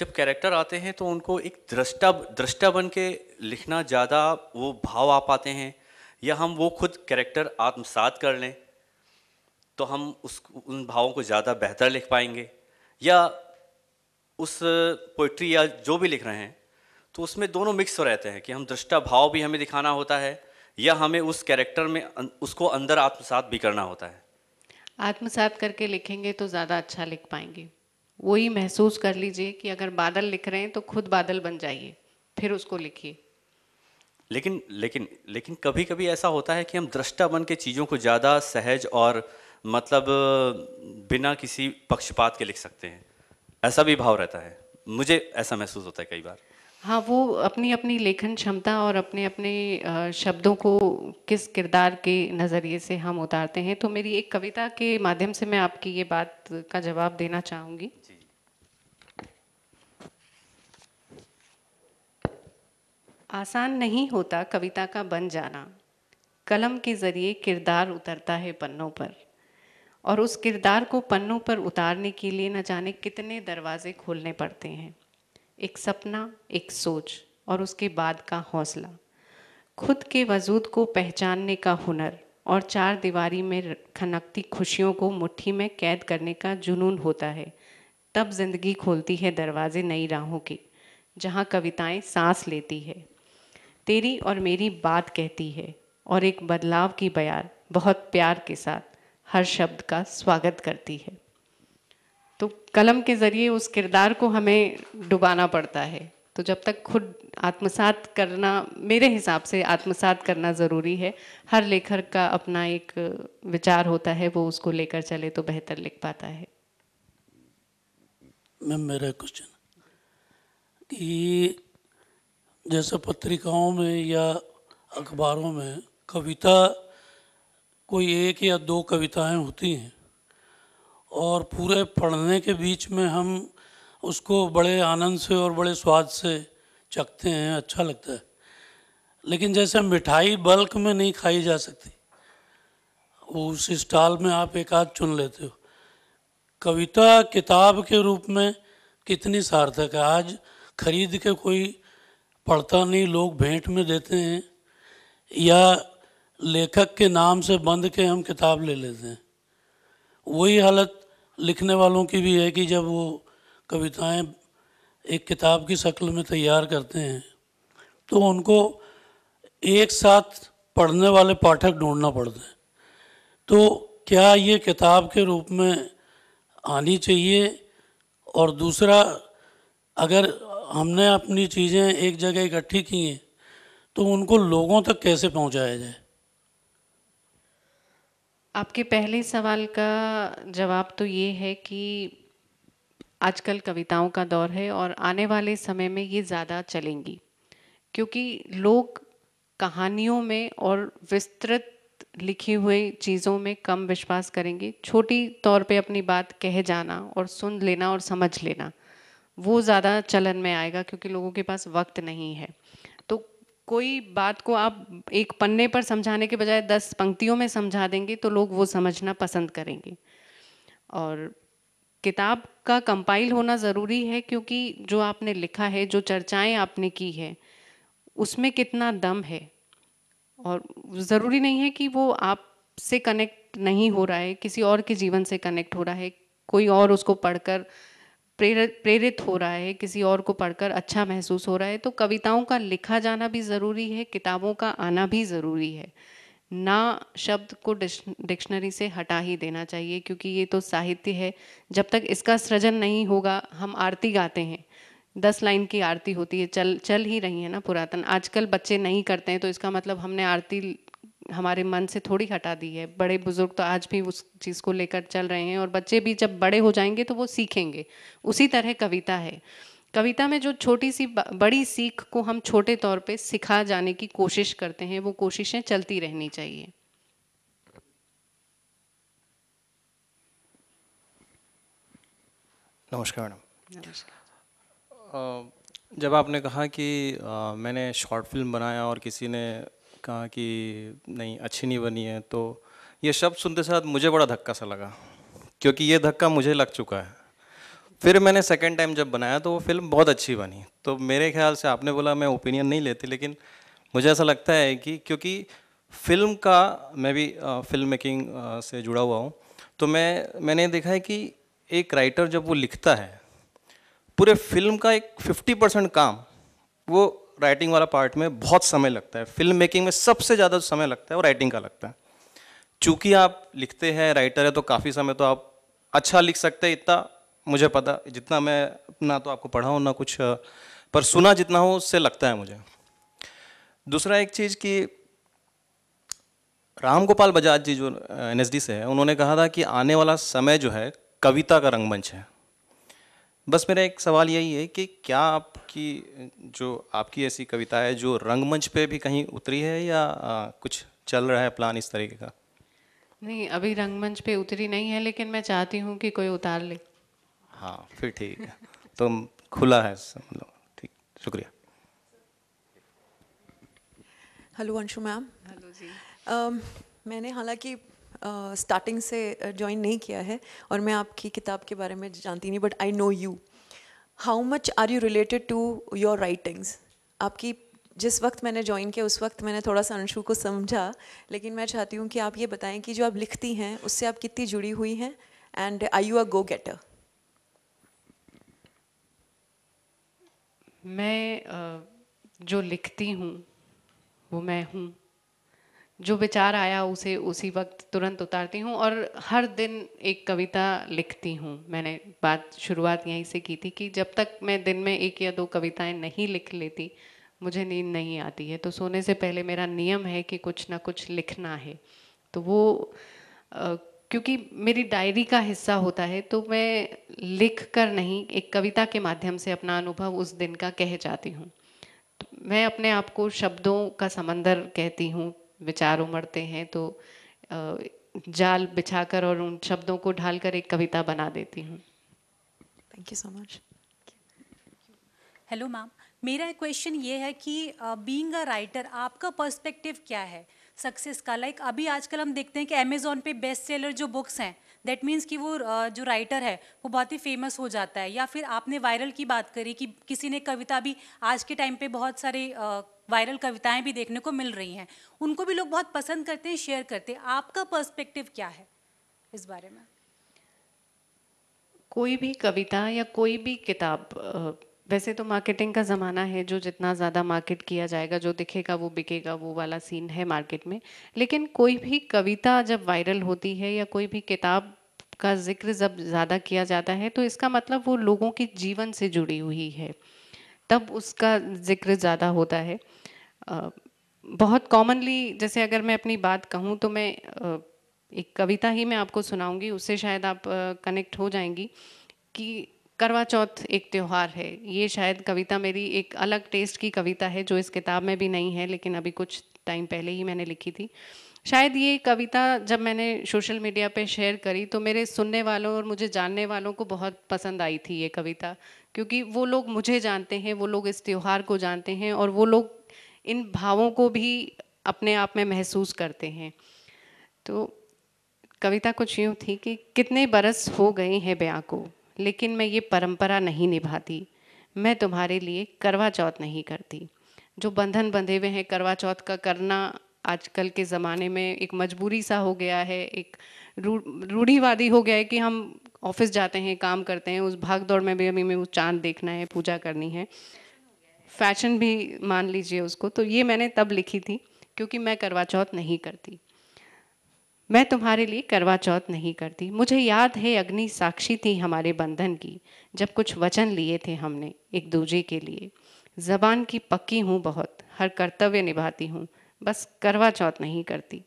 जब कैरेक्टर आते हैं तो उनको एक दृष्टा दृष्टा बन के लिखना ज़्यादा वो भाव आ पाते हैं या हम वो खुद कैरेक्टर आत्मसात कर लें तो हम उस उन भावों को ज़्यादा बेहतर लिख पाएंगे या उस पोइट्री या जो भी लिख रहे हैं तो उसमें दोनों मिक्स हो रहते हैं कि हम दृष्टा भाव भी हमें दिखाना होता है या हमें उस कैरेक्टर में अं, उसको अंदर आत्मसात भी करना होता है आत्मसात करके लिखेंगे तो ज़्यादा अच्छा लिख पाएंगे वही महसूस कर लीजिए कि अगर बादल लिख रहे हैं तो खुद बादल बन जाइए फिर उसको लिखिए लेकिन लेकिन लेकिन कभी कभी ऐसा होता है कि हम दृष्टा बन के चीज़ों को ज़्यादा सहज और मतलब बिना किसी पक्षपात के लिख सकते हैं ऐसा भी भाव रहता है मुझे ऐसा महसूस होता है कई बार हाँ वो अपनी अपनी लेखन क्षमता और अपने अपने शब्दों को किस किरदार के नज़रिए से हम उतारते हैं तो मेरी एक कविता के माध्यम से मैं आपकी ये बात का जवाब देना चाहूँगी आसान नहीं होता कविता का बन जाना कलम के ज़रिए किरदार उतरता है पन्नों पर और उस किरदार को पन्नों पर उतारने के लिए न जाने कितने दरवाजे खोलने पड़ते हैं एक सपना एक सोच और उसके बाद का हौसला खुद के वजूद को पहचानने का हुनर और चार दीवारी में खनकती खुशियों को मुट्ठी में कैद करने का जुनून होता है तब जिंदगी खोलती है दरवाजे नई राहों की जहाँ कविताएं सांस लेती है तेरी और मेरी बात कहती है और एक बदलाव की बयान बहुत प्यार के साथ हर शब्द का स्वागत करती है तो कलम के ज़रिए उस किरदार को हमें डुबाना पड़ता है तो जब तक खुद आत्मसात करना मेरे हिसाब से आत्मसात करना ज़रूरी है हर लेखक का अपना एक विचार होता है वो उसको लेकर चले तो बेहतर लिख पाता है मैम मेरा क्वेश्चन कि जैसे पत्रिकाओं में या अखबारों में कविता कोई एक या दो कविताएं होती हैं और पूरे पढ़ने के बीच में हम उसको बड़े आनंद से और बड़े स्वाद से चखते हैं अच्छा लगता है लेकिन जैसे मिठाई बल्क में नहीं खाई जा सकती उस स्टॉल में आप एक आध चुन लेते हो कविता किताब के रूप में कितनी सार्थक है आज खरीद के कोई पढ़ता नहीं लोग भेंट में देते हैं या लेखक के नाम से बंद के हम किताब ले लेते हैं वही हालत लिखने वालों की भी है कि जब वो कविताएं एक किताब की शक्ल में तैयार करते हैं तो उनको एक साथ पढ़ने वाले पाठक ढूंढना पड़ते हैं तो क्या ये किताब के रूप में आनी चाहिए और दूसरा अगर हमने अपनी चीज़ें एक जगह इकट्ठी की हैं तो उनको लोगों तक कैसे पहुंचाया जाए आपके पहले सवाल का जवाब तो ये है कि आजकल कविताओं का दौर है और आने वाले समय में ये ज़्यादा चलेंगी क्योंकि लोग कहानियों में और विस्तृत लिखी हुई चीज़ों में कम विश्वास करेंगे छोटी तौर पे अपनी बात कह जाना और सुन लेना और समझ लेना वो ज़्यादा चलन में आएगा क्योंकि लोगों के पास वक्त नहीं है तो कोई बात को आप एक पन्ने पर समझाने के बजाय दस पंक्तियों में समझा देंगे तो लोग वो समझना पसंद करेंगे और किताब का कंपाइल होना ज़रूरी है क्योंकि जो आपने लिखा है जो चर्चाएं आपने की है उसमें कितना दम है और ज़रूरी नहीं है कि वो आपसे कनेक्ट नहीं हो रहा है किसी और के जीवन से कनेक्ट हो रहा है कोई और उसको पढ़कर प्रेरित प्रेरित हो रहा है किसी और को पढ़कर अच्छा महसूस हो रहा है तो कविताओं का लिखा जाना भी ज़रूरी है किताबों का आना भी ज़रूरी है ना शब्द को डिक्शनरी से हटा ही देना चाहिए क्योंकि ये तो साहित्य है जब तक इसका सृजन नहीं होगा हम आरती गाते हैं दस लाइन की आरती होती है चल चल ही रही है ना पुरातन आजकल बच्चे नहीं करते हैं तो इसका मतलब हमने आरती हमारे मन से थोड़ी हटा दी है बड़े बुजुर्ग तो आज भी उस चीज़ को लेकर चल रहे हैं और बच्चे भी जब बड़े हो जाएंगे तो वो सीखेंगे उसी तरह कविता है कविता में जो छोटी सी बड़ी सीख को हम छोटे तौर पे सिखा जाने की कोशिश करते हैं वो कोशिशें चलती रहनी चाहिए नमस्कार मैडम नमस्कार जब आपने कहा कि आ, मैंने शॉर्ट फिल्म बनाया और किसी ने कहा कि नहीं अच्छी नहीं बनी है तो ये शब्द सुनते साथ मुझे बड़ा धक्का सा लगा क्योंकि ये धक्का मुझे लग चुका है फिर मैंने सेकेंड टाइम जब बनाया तो वो फिल्म बहुत अच्छी बनी तो मेरे ख्याल से आपने बोला मैं ओपिनियन नहीं लेती लेकिन मुझे ऐसा लगता है कि क्योंकि फिल्म का मैं भी फिल्म मेकिंग से जुड़ा हुआ हूँ तो मैं मैंने देखा है कि एक राइटर जब वो लिखता है पूरे फिल्म का एक फिफ्टी परसेंट काम वो राइटिंग वाला पार्ट में बहुत समय लगता है फिल्म मेकिंग में सबसे ज़्यादा समय लगता है वो राइटिंग का लगता है चूँकि आप लिखते हैं राइटर है तो काफ़ी समय तो आप अच्छा लिख सकते हैं इतना मुझे पता जितना मैं ना तो आपको पढ़ा हूँ ना कुछ पर सुना जितना हो उससे लगता है मुझे दूसरा एक चीज़ कि राम गोपाल बजाज जी जो एन से है उन्होंने कहा था कि आने वाला समय जो है कविता का रंगमंच है बस मेरा एक सवाल यही है कि क्या आपकी जो आपकी ऐसी कविता है जो रंगमंच पे भी कहीं उतरी है या आ, कुछ चल रहा है प्लान इस तरीके का नहीं अभी रंगमंच पे उतरी नहीं है लेकिन मैं चाहती हूँ कि कोई उतार ले हाँ फिर ठीक है तो खुला है मतलब ठीक शुक्रिया हेलो अंशु मैम हेलो जी uh, मैंने हालांकि स्टार्टिंग से ज्वाइन नहीं किया है और मैं आपकी किताब के बारे में जानती नहीं but I know you how much are you related to your writings आपकी जिस वक्त मैंने ज्वाइन किया उस वक्त मैंने थोड़ा सा अंशु को समझा लेकिन मैं चाहती हूँ कि आप ये बताएं कि जो आप लिखती हैं उससे आप कितनी जुड़ी हुई हैं एंड आई यू अ गो गेटर मैं जो लिखती हूँ वो मैं हूँ जो विचार आया उसे उसी वक्त तुरंत उतारती हूँ और हर दिन एक कविता लिखती हूँ मैंने बात शुरुआत यहीं से की थी कि जब तक मैं दिन में एक या दो कविताएं नहीं लिख लेती मुझे नींद नहीं आती है तो सोने से पहले मेरा नियम है कि कुछ ना कुछ लिखना है तो वो आ, क्योंकि मेरी डायरी का हिस्सा होता है तो मैं लिख कर नहीं एक कविता के माध्यम से अपना अनुभव उस दिन का कह जाती हूँ तो मैं अपने आप को शब्दों का समंदर कहती हूँ विचार उमड़ते हैं तो जाल बिछाकर और उन शब्दों को ढालकर एक कविता बना देती हूँ thank you so much hello ma'am मेरा क्वेश्चन ये है कि बीइंग अ राइटर आपका पर्सपेक्टिव क्या है सक्सेस का लाइक like, अभी आजकल हम देखते हैं कि अमेजोन पे बेस्ट सेलर जो बुक्स हैं दैट मीन्स कि वो जो राइटर है वो बहुत ही फेमस हो जाता है या फिर आपने वायरल की बात करी कि किसी ने कविता भी आज के टाइम पे बहुत सारे वायरल कविताएं भी देखने को मिल रही हैं उनको भी लोग बहुत पसंद करते हैं शेयर करते हैं आपका पर्सपेक्टिव क्या है इस बारे में कोई भी कविता या कोई भी किताब वैसे तो मार्केटिंग का ज़माना है जो जितना ज़्यादा मार्केट किया जाएगा जो दिखेगा वो बिकेगा वो वाला सीन है मार्केट में लेकिन कोई भी कविता जब वायरल होती है या कोई भी किताब का जिक्र जब ज़्यादा किया जाता है तो इसका मतलब वो लोगों के जीवन से जुड़ी हुई है तब उसका जिक्र ज़्यादा होता है बहुत कॉमनली जैसे अगर मैं अपनी बात कहूँ तो मैं एक कविता ही मैं आपको सुनाऊंगी उससे शायद आप कनेक्ट हो जाएंगी कि करवा चौथ एक त्यौहार है ये शायद कविता मेरी एक अलग टेस्ट की कविता है जो इस किताब में भी नहीं है लेकिन अभी कुछ टाइम पहले ही मैंने लिखी थी शायद ये कविता जब मैंने सोशल मीडिया पे शेयर करी तो मेरे सुनने वालों और मुझे जानने वालों को बहुत पसंद आई थी ये कविता क्योंकि वो लोग मुझे जानते हैं वो लोग इस त्यौहार को जानते हैं और वो लोग इन भावों को भी अपने आप में महसूस करते हैं तो कविता कुछ यूँ थी कि कितने बरस हो गए हैं ब्याह को लेकिन मैं ये परंपरा नहीं निभाती मैं तुम्हारे लिए करवा चौथ नहीं करती जो बंधन बंधे हुए हैं करवा चौथ का करना आजकल के ज़माने में एक मजबूरी सा हो गया है एक रूढ़ीवादी हो गया है कि हम ऑफिस जाते हैं काम करते हैं उस भाग दौड़ में भी अभी हमें वो चांद देखना है पूजा करनी है फैशन भी मान लीजिए उसको तो ये मैंने तब लिखी थी क्योंकि मैं करवा चौथ नहीं करती मैं तुम्हारे लिए करवा चौथ नहीं करती मुझे याद है अग्नि साक्षी थी हमारे बंधन की जब कुछ वचन लिए थे हमने एक दूजे के लिए जबान की पक्की हूँ बहुत हर कर्तव्य निभाती हूँ बस करवा चौथ नहीं करती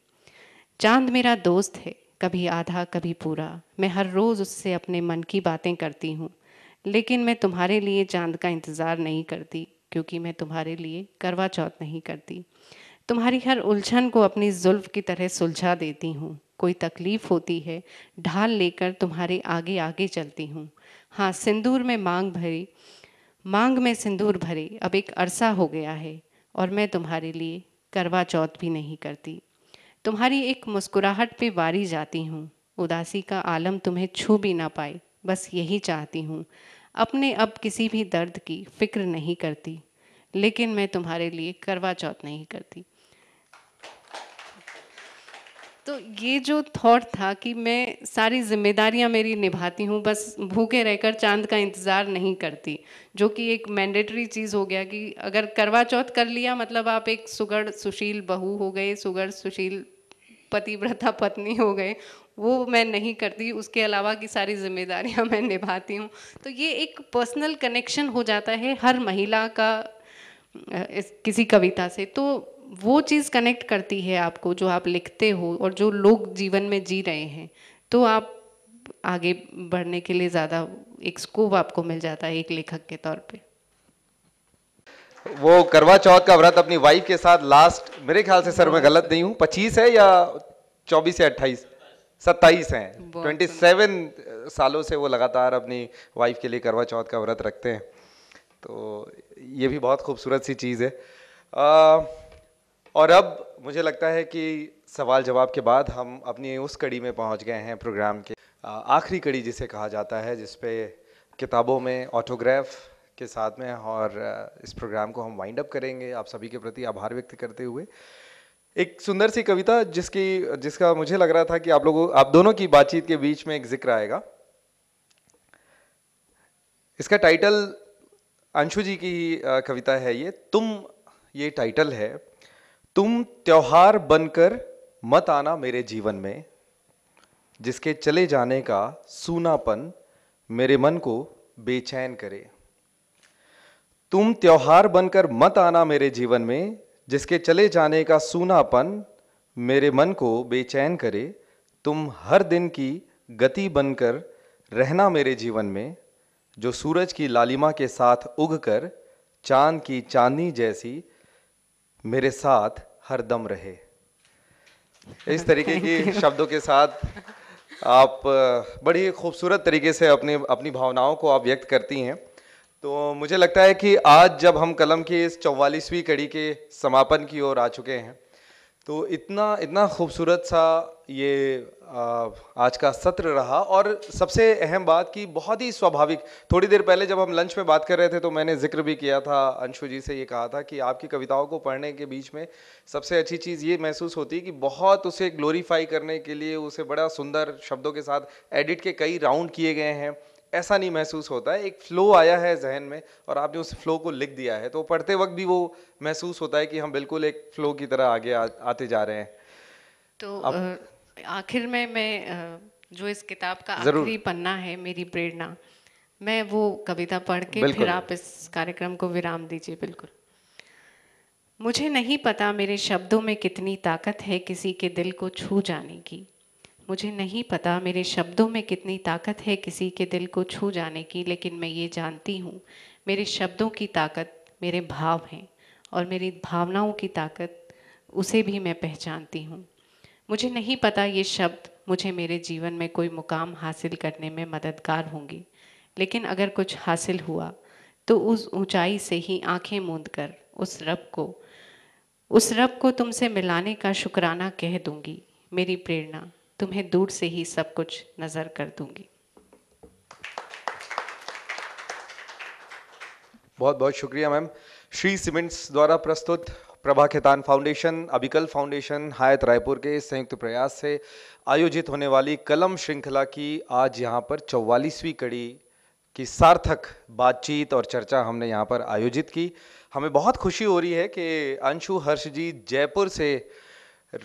चांद मेरा दोस्त है कभी आधा कभी पूरा मैं हर रोज़ उससे अपने मन की बातें करती हूँ लेकिन मैं तुम्हारे लिए चांद का इंतज़ार नहीं करती क्योंकि मैं तुम्हारे लिए करवा चौथ नहीं करती तुम्हारी हर उलझन को अपनी जुल्फ की तरह सुलझा देती हूँ कोई तकलीफ़ होती है ढाल लेकर तुम्हारे आगे आगे चलती हूँ हाँ सिंदूर में मांग भरी मांग में सिंदूर भरे अब एक अरसा हो गया है और मैं तुम्हारे लिए करवा चौथ भी नहीं करती तुम्हारी एक मुस्कुराहट पे बारी जाती हूँ उदासी का आलम तुम्हें छू भी ना पाए बस यही चाहती हूँ अपने अब किसी भी दर्द की फिक्र नहीं करती लेकिन मैं तुम्हारे लिए करवा चौथ नहीं करती तो ये जो थॉट था कि मैं सारी जिम्मेदारियां मेरी निभाती हूँ बस भूखे रहकर चांद का इंतज़ार नहीं करती जो कि एक मैंडेटरी चीज़ हो गया कि अगर करवा चौथ कर लिया मतलब आप एक सुगढ़ सुशील बहू हो गए सुगढ़ सुशील पति पतिव्रता पत्नी हो गए वो मैं नहीं करती उसके अलावा की सारी जिम्मेदारियां मैं निभाती हूँ तो ये एक पर्सनल कनेक्शन हो जाता है हर महिला का इस किसी कविता से तो वो चीज़ कनेक्ट करती है आपको जो आप लिखते हो और जो लोग जीवन में जी रहे हैं तो आप आगे बढ़ने के लिए ज़्यादा एक स्कोप आपको मिल जाता है एक लेखक के तौर पर वो करवा चौथ का व्रत अपनी वाइफ के साथ लास्ट मेरे ख्याल से सर मैं गलत नहीं हूँ पच्चीस है या चौबीस या अट्ठाईस सत्ताईस हैं ट्वेंटी सेवन सालों से वो लगातार अपनी वाइफ के लिए करवा चौथ का व्रत रखते हैं तो ये भी बहुत खूबसूरत सी चीज़ है आ, और अब मुझे लगता है कि सवाल जवाब के बाद हम अपनी उस कड़ी में पहुंच गए हैं प्रोग्राम के आखिरी कड़ी जिसे कहा जाता है जिसपे किताबों में ऑटोग्राफ के साथ में और इस प्रोग्राम को हम वाइंड अप करेंगे आप सभी के प्रति आभार व्यक्त करते हुए एक सुंदर सी कविता जिसकी जिसका मुझे लग रहा था कि आप लोगों आप दोनों की बातचीत के बीच में एक जिक्र आएगा इसका टाइटल अंशु जी की ही कविता है ये तुम ये टाइटल है तुम त्योहार बनकर मत आना मेरे जीवन में जिसके चले जाने का सूनापन मेरे मन को बेचैन करे तुम त्योहार बनकर मत आना मेरे जीवन में जिसके चले जाने का सूनापन मेरे मन को बेचैन करे तुम हर दिन की गति बनकर रहना मेरे जीवन में जो सूरज की लालिमा के साथ उगकर चांद की चांदनी जैसी मेरे साथ हरदम रहे इस तरीके के शब्दों के साथ आप बड़ी खूबसूरत तरीके से अपने अपनी भावनाओं को आप व्यक्त करती हैं तो मुझे लगता है कि आज जब हम कलम की इस चौवालीसवीं कड़ी के समापन की ओर आ चुके हैं तो इतना इतना खूबसूरत सा ये आज का सत्र रहा और सबसे अहम बात कि बहुत ही स्वाभाविक थोड़ी देर पहले जब हम लंच में बात कर रहे थे तो मैंने जिक्र भी किया था अंशु जी से ये कहा था कि आपकी कविताओं को पढ़ने के बीच में सबसे अच्छी चीज़ ये महसूस होती है कि बहुत उसे ग्लोरीफाई करने के लिए उसे बड़ा सुंदर शब्दों के साथ एडिट के कई राउंड किए गए हैं ऐसा नहीं महसूस होता है एक फ़्लो आया है जहन में और आपने उस फ़्लो को लिख दिया है तो पढ़ते वक्त भी वो महसूस होता है कि हम बिल्कुल एक फ़्लो की तरह आगे आ, आते जा रहे हैं तो आप... आखिर में मैं जो इस किताब का आखिरी पन्ना है मेरी प्रेरणा मैं वो कविता पढ़ के फिर आप इस कार्यक्रम को विराम दीजिए बिल्कुल मुझे नहीं पता मेरे शब्दों में कितनी ताकत है किसी के दिल को छू जाने की मुझे नहीं पता मेरे शब्दों में कितनी ताकत है किसी के दिल को छू जाने की लेकिन मैं ये जानती हूँ मेरे शब्दों की ताकत मेरे भाव हैं और मेरी भावनाओं की ताकत उसे भी मैं पहचानती हूँ मुझे नहीं पता ये शब्द मुझे मेरे जीवन में कोई मुकाम हासिल करने में मददगार होंगी लेकिन अगर कुछ हासिल हुआ तो उस ऊंचाई से ही आंखें मूंद कर उस रब को उस रब को तुमसे मिलाने का शुक्राना कह दूंगी मेरी प्रेरणा तुम्हें दूर से ही सब कुछ नज़र कर दूंगी बहुत बहुत शुक्रिया मैम श्री सीमेंट्स द्वारा प्रस्तुत प्रभा खेतान फाउंडेशन अबिकल फाउंडेशन हायत रायपुर के संयुक्त प्रयास से आयोजित होने वाली कलम श्रृंखला की आज यहाँ पर चौवालीसवीं कड़ी की सार्थक बातचीत और चर्चा हमने यहाँ पर आयोजित की हमें बहुत खुशी हो रही है कि अंशु हर्ष जी जयपुर से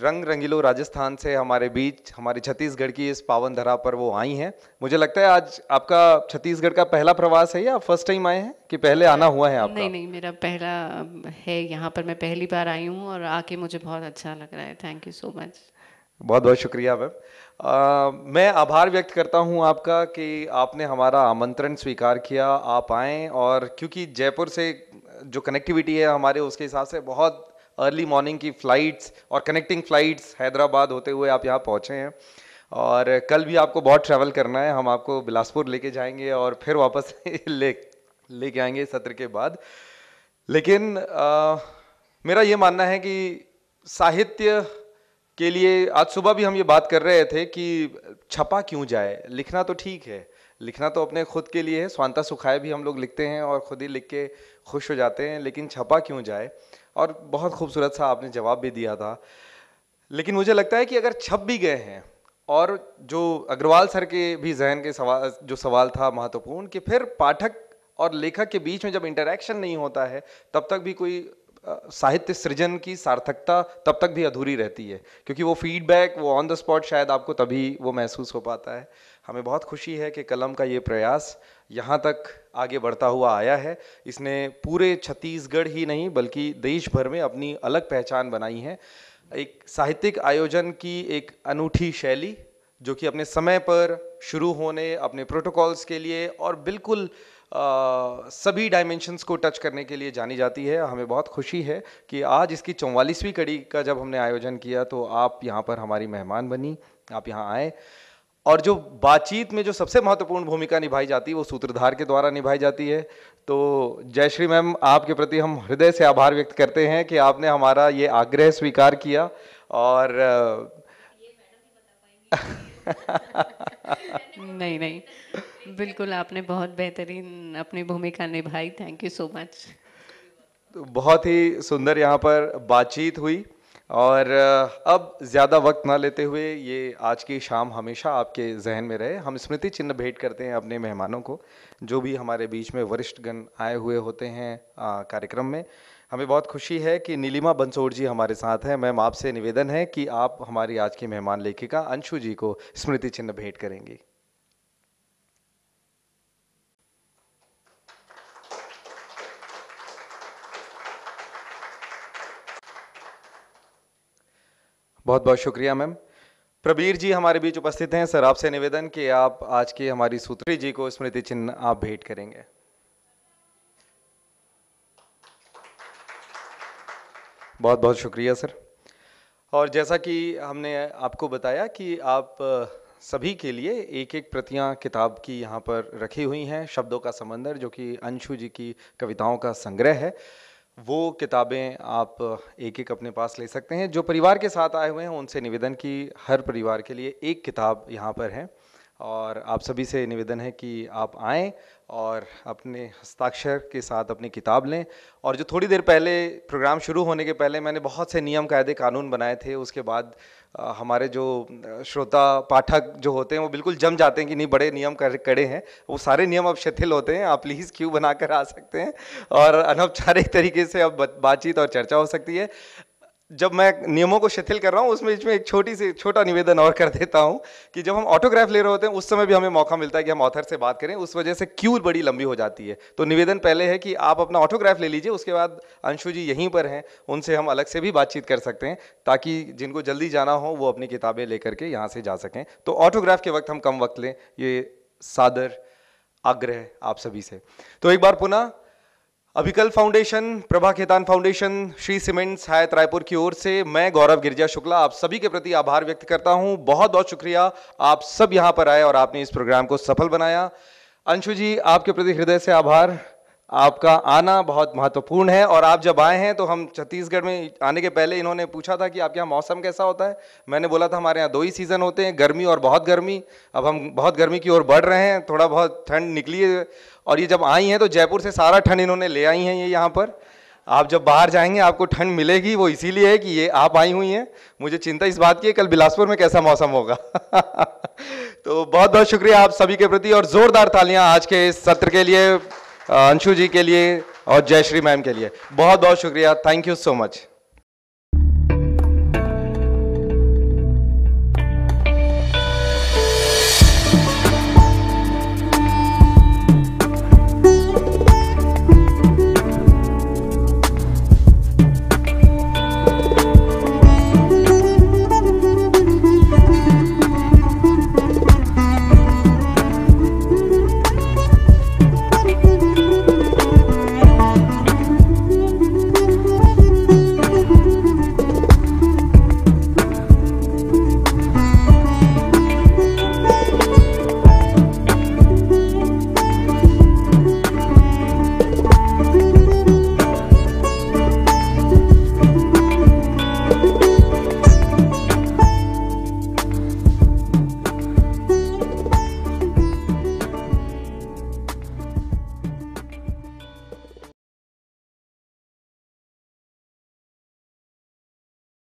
रंग रंगीलो राजस्थान से हमारे बीच हमारे छत्तीसगढ़ की इस पावन धरा पर वो आई हैं मुझे लगता है आज आपका छत्तीसगढ़ का पहला प्रवास है या फर्स्ट टाइम आए हैं कि पहले आना हुआ है आपका नहीं नहीं मेरा पहला है यहाँ पर मैं पहली बार आई हूँ और आके मुझे बहुत अच्छा लग रहा है थैंक यू सो मच बहुत बहुत शुक्रिया मैम मैं आभार व्यक्त करता हूं आपका कि आपने हमारा आमंत्रण स्वीकार किया आप आएँ और क्योंकि जयपुर से जो कनेक्टिविटी है हमारे उसके हिसाब से बहुत अर्ली मॉर्निंग की फ़्लाइट्स और कनेक्टिंग फ़्लाइट्स हैदराबाद होते हुए आप यहाँ पहुँचे हैं और कल भी आपको बहुत ट्रैवल करना है हम आपको बिलासपुर लेके जाएंगे और फिर वापस ले लेके आएंगे सत्र के बाद लेकिन आ, मेरा ये मानना है कि साहित्य के लिए आज सुबह भी हम ये बात कर रहे थे कि छपा क्यों जाए लिखना तो ठीक है लिखना तो अपने खुद के लिए है स्वांता सुखाए भी हम लोग लिखते हैं और खुद ही लिख के खुश हो जाते हैं लेकिन छपा क्यों जाए और बहुत खूबसूरत सा आपने जवाब भी दिया था लेकिन मुझे लगता है कि अगर छप भी गए हैं और जो अग्रवाल सर के भी जहन के सवाल जो सवाल था महत्वपूर्ण कि फिर पाठक और लेखक के बीच में जब इंटरेक्शन नहीं होता है तब तक भी कोई साहित्य सृजन की सार्थकता तब तक भी अधूरी रहती है क्योंकि वो फीडबैक वो ऑन द स्पॉट शायद आपको तभी वो महसूस हो पाता है हमें बहुत खुशी है कि कलम का ये प्रयास यहाँ तक आगे बढ़ता हुआ आया है इसने पूरे छत्तीसगढ़ ही नहीं बल्कि देश भर में अपनी अलग पहचान बनाई है एक साहित्यिक आयोजन की एक अनूठी शैली जो कि अपने समय पर शुरू होने अपने प्रोटोकॉल्स के लिए और बिल्कुल आ, सभी डायमेंशंस को टच करने के लिए जानी जाती है हमें बहुत खुशी है कि आज इसकी चौवालीसवीं कड़ी का जब हमने आयोजन किया तो आप यहाँ पर हमारी मेहमान बनी आप यहाँ आए और जो बातचीत में जो सबसे महत्वपूर्ण भूमिका निभाई जाती है वो सूत्रधार के द्वारा निभाई जाती है तो जयश्री मैम आपके प्रति हम हृदय से आभार व्यक्त करते हैं कि आपने हमारा ये आग्रह स्वीकार किया और नहीं नहीं बिल्कुल आपने बहुत बेहतरीन अपनी भूमिका निभाई थैंक यू सो मच तो बहुत ही सुंदर यहाँ पर बातचीत हुई और अब ज़्यादा वक्त ना लेते हुए ये आज की शाम हमेशा आपके जहन में रहे हम स्मृति चिन्ह भेंट करते हैं अपने मेहमानों को जो भी हमारे बीच में वरिष्ठ गण आए हुए होते हैं कार्यक्रम में हमें बहुत खुशी है कि नीलिमा बंसोड़ जी हमारे साथ हैं मैम आपसे निवेदन है कि आप हमारी आज की मेहमान लेखिका अंशु जी को स्मृति चिन्ह भेंट करेंगी बहुत बहुत शुक्रिया मैम प्रबीर जी हमारे बीच उपस्थित हैं सर आपसे निवेदन कि आप आज की हमारी सूत्री जी को स्मृति चिन्ह आप भेंट करेंगे बहुत बहुत शुक्रिया सर और जैसा कि हमने आपको बताया कि आप सभी के लिए एक एक प्रतियां किताब की यहाँ पर रखी हुई हैं शब्दों का समंदर जो कि अंशु जी की कविताओं का संग्रह है वो किताबें आप एक एक अपने पास ले सकते हैं जो परिवार के साथ आए हुए हैं उनसे निवेदन की हर परिवार के लिए एक किताब यहाँ पर है और आप सभी से निवेदन है कि आप आएँ और अपने हस्ताक्षर के साथ अपनी किताब लें और जो थोड़ी देर पहले प्रोग्राम शुरू होने के पहले मैंने बहुत से नियम कायदे कानून बनाए थे उसके बाद आ, हमारे जो श्रोता पाठक जो होते हैं वो बिल्कुल जम जाते हैं कि नहीं बड़े नियम कर कड़े हैं वो सारे नियम अब शिथिल होते हैं आप प्लीज़ क्यों बनाकर आ सकते हैं और अनौपचारिक तरीके से अब बातचीत और चर्चा हो सकती है जब मैं नियमों को शिथिल कर रहा हूँ उसमें इसमें एक छोटी सी छोटा निवेदन और कर देता हूँ कि जब हम ऑटोग्राफ ले रहे होते हैं उस समय भी हमें मौका मिलता है कि हम ऑथर से बात करें उस वजह से क्यू बड़ी लंबी हो जाती है तो निवेदन पहले है कि आप अपना ऑटोग्राफ ले लीजिए उसके बाद अंशु जी यहीं पर हैं उनसे हम अलग से भी बातचीत कर सकते हैं ताकि जिनको जल्दी जाना हो वो अपनी किताबें लेकर के यहाँ से जा सकें तो ऑटोग्राफ के वक्त हम कम वक्त लें ये सादर आग्रह आप सभी से तो एक बार पुनः Abhikalp foundation Prabha Khaitan foundation Shri cements Hyatt Raipur की ओर से मैं गौरव गिरजा शुक्ला आप सभी के प्रति आभार व्यक्त करता हूं बहुत बहुत शुक्रिया आप सब यहां पर आए और आपने इस प्रोग्राम को सफल बनाया अंशु जी आपके प्रति हृदय से आभार आपका आना बहुत महत्वपूर्ण है और आप जब आए हैं तो हम छत्तीसगढ़ में आने के पहले इन्होंने पूछा था कि आपके यहाँ मौसम कैसा होता है मैंने बोला था हमारे यहाँ दो ही सीज़न होते हैं गर्मी और बहुत गर्मी अब हम बहुत गर्मी की ओर बढ़ रहे हैं थोड़ा बहुत ठंड निकली है और ये जब आई हैं तो जयपुर से सारा ठंड इन्होंने ले आई हैं ये यहाँ पर आप जब बाहर जाएंगे आपको ठंड मिलेगी वो इसीलिए है कि ये आप आई हुई हैं मुझे चिंता इस बात की है कल बिलासपुर में कैसा मौसम होगा तो बहुत बहुत शुक्रिया आप सभी के प्रति और ज़ोरदार तालियां आज के इस सत्र के लिए अंशु जी के लिए और जयश्री मैम के लिए बहुत बहुत शुक्रिया थैंक यू सो मच